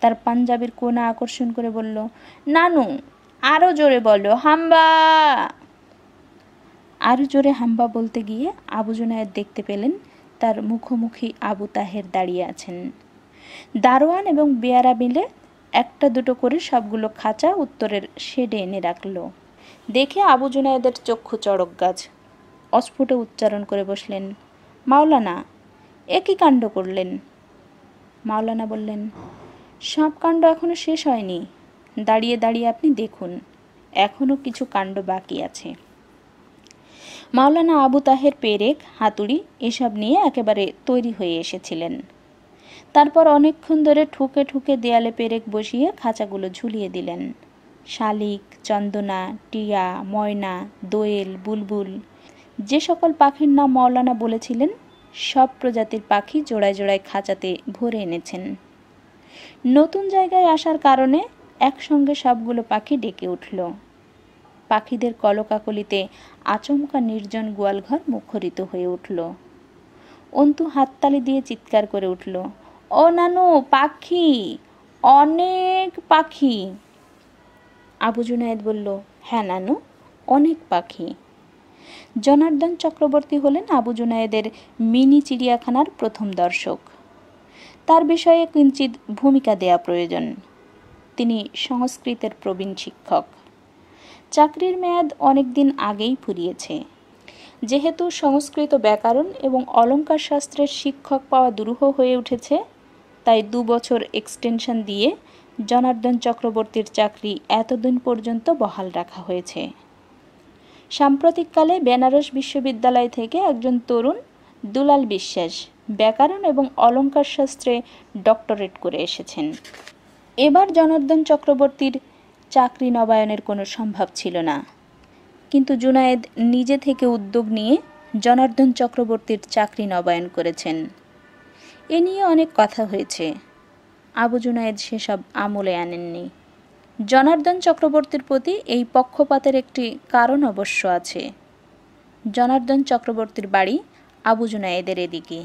তার পাঞ্জাবির কোনা আকর্ষণ করে বলল নানু আরও জোরে বলো হাম্বা আরও জোরে হাম্বা বলতে গিয়ে আবু জুনায়দ দেখতে পেলেন তার মুখোমুখি আবু তাহের দাঁড়িয়ে আছেন দারোয়ান এবং বেয়ারা মিলে একটা দুটো করে সবগুলো খাঁচা উত্তরের শেডে এনে রাখল দেখে আবু জুনায়দের চক্ষু চড়ক গাছ অস্ফুটে উচ্চারণ করে বসলেন মাওলানা এ কী কাণ্ড করলেন মাওলানা বললেন সাপ কাণ্ড এখনও শেষ হয়নি দাঁড়িয়ে দাঁড়িয়ে আপনি দেখুন এখনও কিছু কাণ্ড বাকি আছে মাওলানা আবু তাহের পেরেক হাতুড়ি এসব নিয়ে একেবারে তৈরি হয়ে এসেছিলেন তারপর অনেকক্ষণ ধরে ঠুকে ঠুকে দেয়ালে পেরেক বসিয়ে খাঁচাগুলো ঝুলিয়ে দিলেন শালিক চন্দনা টিয়া ময়না দোয়েল বুলবুল যে সকল পাখির নাম মাওলানা বলেছিলেন সব প্রজাতির পাখি জোড়ায় জোড়ায় খাঁচাতে ভরে এনেছেন নতুন জায়গায় আসার কারণে একসঙ্গে সবগুলো পাখি ডেকে উঠল পাখিদের কলকাকলিতে আচমকা নির্জন গোয়ালঘর মুখরিত হয়ে উঠল অন্তু হাততালি দিয়ে চিৎকার করে উঠল ও নানু পাখি অনেক পাখি আবু জুনায়দ বলল হ্যাঁ নানু অনেক পাখি জনার্দন চক্রবর্তী হলেন আবু জুনায়েদের মিনি চিড়িয়াখানার প্রথম দর্শক তার বিষয়ে কিঞ্চিত ভূমিকা দেয়া প্রয়োজন তিনি সংস্কৃতের প্রবীণ শিক্ষক চাকরির মেয়াদ অনেক দিন আগেই ফুরিয়েছে যেহেতু সংস্কৃত ব্যাকরণ এবং অলঙ্কার শাস্ত্রের শিক্ষক পাওয়া দুরূহ হয়ে উঠেছে তাই দু বছর এক্সটেনশন দিয়ে জনার্দন চক্রবর্তীর চাকরি এতদিন পর্যন্ত বহাল রাখা হয়েছে সাম্প্রতিককালে বেনারস বিশ্ববিদ্যালয় থেকে একজন তরুণ দুলাল বিশ্বাস ব্যাকরণ এবং অলঙ্কার শাস্ত্রে ডক্টরেট করে এসেছেন এবার জনার্দন চক্রবর্তীর চাকরি নবায়নের কোনো সম্ভব ছিল না কিন্তু জুনায়েদ নিজে থেকে উদ্যোগ নিয়ে জনার্দন চক্রবর্তীর চাকরি নবায়ন করেছেন এ নিয়ে অনেক কথা হয়েছে আবু জুনায়েদ সেসব আমলে আনেননি জনার্দন চক্রবর্তীর প্রতি এই পক্ষপাতের একটি কারণ অবশ্য আছে জনার্দন চক্রবর্তীর বাড়ি আবু জুনায়েদের এদিকে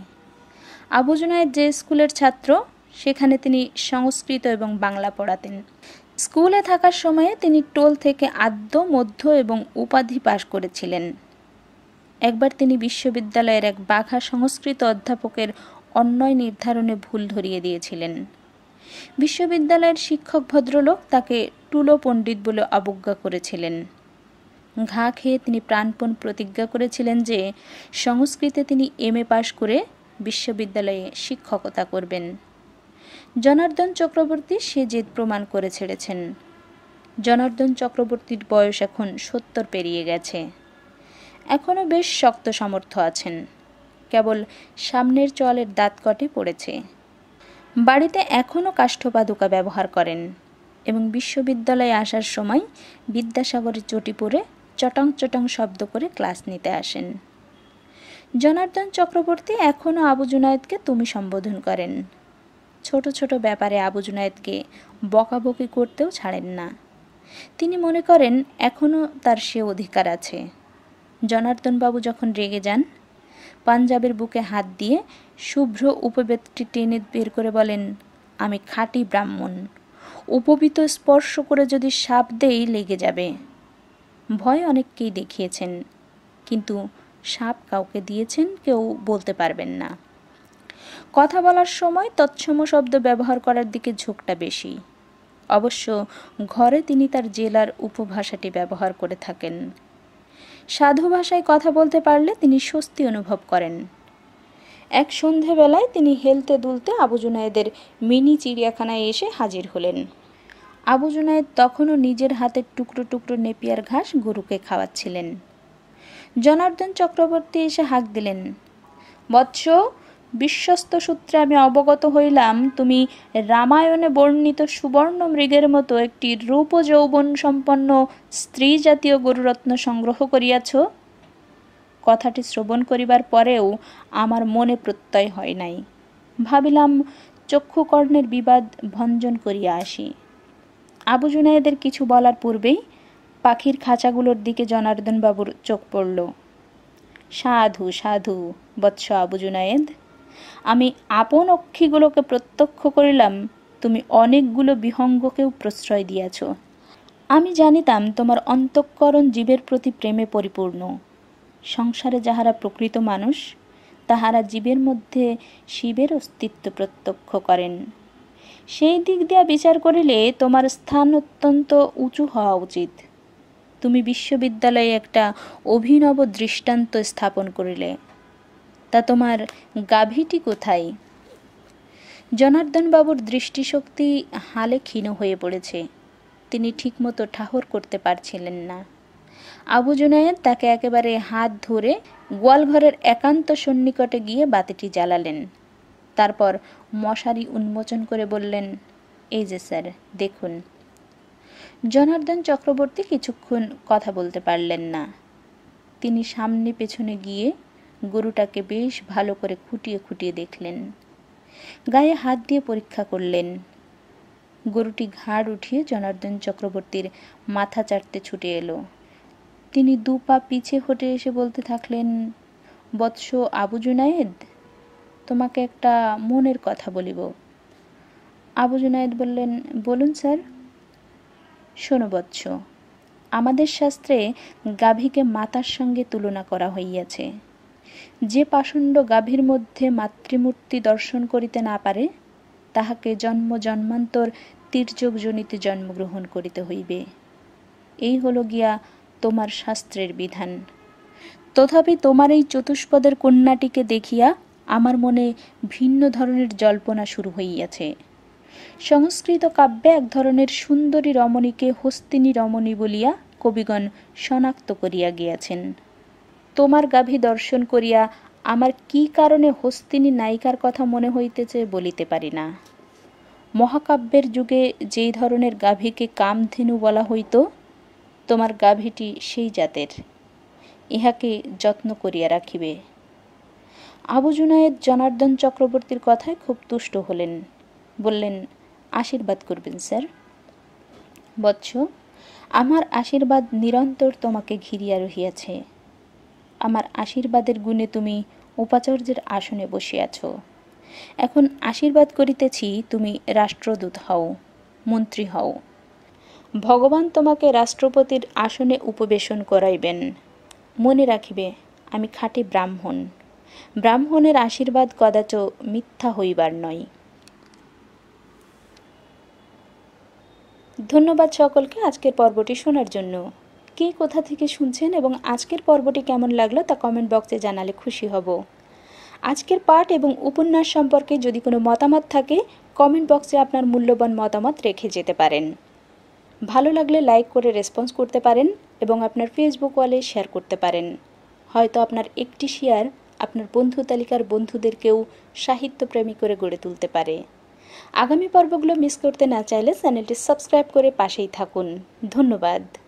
আবু জুনায়েদ যে স্কুলের ছাত্র সেখানে তিনি সংস্কৃত এবং বাংলা পড়াতেন স্কুলে থাকার সময়ে তিনি টোল থেকে আদ্য মধ্য এবং উপাধি পাশ করেছিলেন একবার তিনি বিশ্ববিদ্যালয়ের এক বাঘা সংস্কৃত অধ্যাপকের অন্যয় নির্ধারণে ভুল ধরিয়ে দিয়েছিলেন বিশ্ববিদ্যালয়ের শিক্ষক ভদ্রলোক তাকে টুলো পণ্ডিত বলে অবজ্ঞা করেছিলেন ঘা খেয়ে তিনি প্রাণপণ প্রতিজ্ঞা করেছিলেন যে সংস্কৃতে তিনি এম এ পাশ করে বিশ্ববিদ্যালয়ে শিক্ষকতা করবেন জনার্দন চক্রবর্তী সে জেদ প্রমাণ করে ছেড়েছেন জনার্দন চক্রবর্তীর বয়স এখন সত্তর পেরিয়ে গেছে এখনও বেশ শক্ত সামর্থ্য আছেন কেবল সামনের চলের কটে পড়েছে বাড়িতে এখনও কাষ্ঠপাদুকা ব্যবহার করেন এবং বিশ্ববিদ্যালয়ে আসার সময় বিদ্যাসাগরের চটি পরে চটং চটং শব্দ করে ক্লাস নিতে আসেন জনার্দন চক্রবর্তী এখনও আবু জুনায়েদকে তুমি সম্বোধন করেন ছোট ছোট ব্যাপারে আবু জুনায়েদকে বকাবকি করতেও ছাড়েন না তিনি মনে করেন এখনও তার সে অধিকার আছে জনার্দনবাবু যখন রেগে যান পাঞ্জাবের বুকে হাত দিয়ে শুভ্র উপবেদটি টেনে বের করে বলেন আমি খাঁটি ব্রাহ্মণ উপবিত স্পর্শ করে যদি সাপ দেই লেগে যাবে ভয় অনেককেই দেখিয়েছেন কিন্তু সাপ কাউকে দিয়েছেন কেউ বলতে পারবেন না কথা বলার সময় তৎসম শব্দ ব্যবহার করার দিকে ঝোঁকটা বেশি অবশ্য ঘরে তিনি তার জেলার উপভাষাটি ব্যবহার করে থাকেন সাধু ভাষায় কথা বলতে পারলে তিনি স্বস্তি অনুভব করেন এক সন্ধেবেলায় তিনি হেলতে দুলতে আবু জুনায়েদের মিনি চিড়িয়াখানায় এসে হাজির হলেন আবু জুনায়েদ তখনও নিজের হাতের টুকরো টুকরো নেপিয়ার ঘাস গরুকে খাওয়াচ্ছিলেন জনার্দন চক্রবর্তী এসে হাঁক দিলেন বৎস বিশ্বস্ত সূত্রে আমি অবগত হইলাম তুমি রামায়ণে বর্ণিত সুবর্ণ মৃগের মতো একটি রূপ যৌবন সম্পন্ন স্ত্রী জাতীয় গরুরত্ন সংগ্রহ করিয়াছ কথাটি শ্রবণ করিবার পরেও আমার মনে প্রত্যয় হয় নাই ভাবিলাম চক্ষুকর্ণের বিবাদ ভঞ্জন করিয়া আসি আবু জুনায়েদের কিছু বলার পূর্বেই পাখির খাঁচাগুলোর দিকে জনার্দনবাবুর চোখ পড়ল সাধু সাধু বৎস আবু জুনায়েদ আমি আপন অক্ষিগুলোকে প্রত্যক্ষ করিলাম তুমি অনেকগুলো বিহঙ্গকেও প্রশ্রয় দিয়াছ আমি জানিতাম তোমার অন্তঃকরণ জীবের প্রতি প্রেমে পরিপূর্ণ সংসারে যাহারা প্রকৃত মানুষ তাহারা জীবের মধ্যে শিবের অস্তিত্ব প্রত্যক্ষ করেন সেই দিক দিয়া বিচার করিলে তোমার স্থান অত্যন্ত উঁচু হওয়া উচিত তুমি বিশ্ববিদ্যালয়ে একটা অভিনব দৃষ্টান্ত স্থাপন করিলে তা তোমার গাভীটি কোথায় জনার্দনবাবুর দৃষ্টিশক্তি হালে ক্ষীণ হয়ে পড়েছে তিনি ঠিকমতো ঠাহর করতে পারছিলেন না আবু জুনায়েদ তাকে একেবারে হাত ধরে গোয়ালঘরের একান্ত সন্নিকটে গিয়ে বাতিটি জ্বালালেন তারপর মশারি উন্মোচন করে বললেন এই যে স্যার দেখুন জনার্দন চক্রবর্তী কিছুক্ষণ কথা বলতে পারলেন না তিনি সামনে পেছনে গিয়ে গরুটাকে বেশ ভালো করে খুঁটিয়ে খুঁটিয়ে দেখলেন গায়ে হাত দিয়ে পরীক্ষা করলেন গরুটি ঘাড় উঠিয়ে জনার্দন চক্রবর্তীর মাথা চাটতে ছুটে এলো তিনি দু পা পিছে হটে এসে বলতে থাকলেন বৎস আবু জুনায়েদ তোমাকে একটা মনের কথা বলিব আবু জুনায়েদ বললেন বলুন স্যার শোনো বৎস আমাদের শাস্ত্রে গাভীকে মাতার সঙ্গে তুলনা করা হইয়াছে যে পাষণ্ড গাভীর মধ্যে মাতৃমূর্তি দর্শন করিতে না পারে তাহাকে জন্ম জন্মান্তর তীর্যকজনিতে জন্মগ্রহণ করিতে হইবে এই হল গিয়া তোমার শাস্ত্রের বিধান তথাপি তোমার এই চতুষ্পদের কন্যাটিকে দেখিয়া আমার মনে ভিন্ন ধরনের জল্পনা শুরু হইয়াছে সংস্কৃত কাব্যে এক ধরনের সুন্দরী রমণীকে হস্তিনী রমণী বলিয়া কবিগণ শনাক্ত করিয়া গিয়াছেন তোমার গাভী দর্শন করিয়া আমার কি কারণে হস্তিনী নায়িকার কথা মনে হইতেছে বলিতে পারি না মহাকাব্যের যুগে যেই ধরনের গাভীকে কামধেনু বলা হইত তোমার গাভীটি সেই জাতের ইহাকে যত্ন করিয়া রাখিবে আবু জুনায়েদ জনার্দন চক্রবর্তীর কথায় খুব তুষ্ট হলেন বললেন আশীর্বাদ করবেন স্যার বৎস আমার আশীর্বাদ নিরন্তর তোমাকে ঘিরিয়া রহিয়াছে আমার আশীর্বাদের গুণে তুমি উপাচার্যের আসনে বসিয়াছ এখন আশীর্বাদ করিতেছি তুমি রাষ্ট্রদূত হও মন্ত্রী হও ভগবান তোমাকে রাষ্ট্রপতির আসনে উপবেশন করাইবেন মনে রাখিবে আমি খাটি ব্রাহ্মণ ব্রাহ্মণের আশীর্বাদ কদাচ মিথ্যা হইবার নয় ধন্যবাদ সকলকে আজকের পর্বটি শোনার জন্য কে কোথা থেকে শুনছেন এবং আজকের পর্বটি কেমন লাগলো তা কমেন্ট বক্সে জানালে খুশি হব আজকের পাঠ এবং উপন্যাস সম্পর্কে যদি কোনো মতামত থাকে কমেন্ট বক্সে আপনার মূল্যবান মতামত রেখে যেতে পারেন ভালো লাগলে লাইক করে রেসপন্স করতে পারেন এবং আপনার ফেসবুক ওয়ালে শেয়ার করতে পারেন হয়তো আপনার একটি শেয়ার আপনার বন্ধু তালিকার বন্ধুদেরকেও সাহিত্যপ্রেমী করে গড়ে তুলতে পারে আগামী পর্বগুলো মিস করতে না চাইলে চ্যানেলটি সাবস্ক্রাইব করে পাশেই থাকুন ধন্যবাদ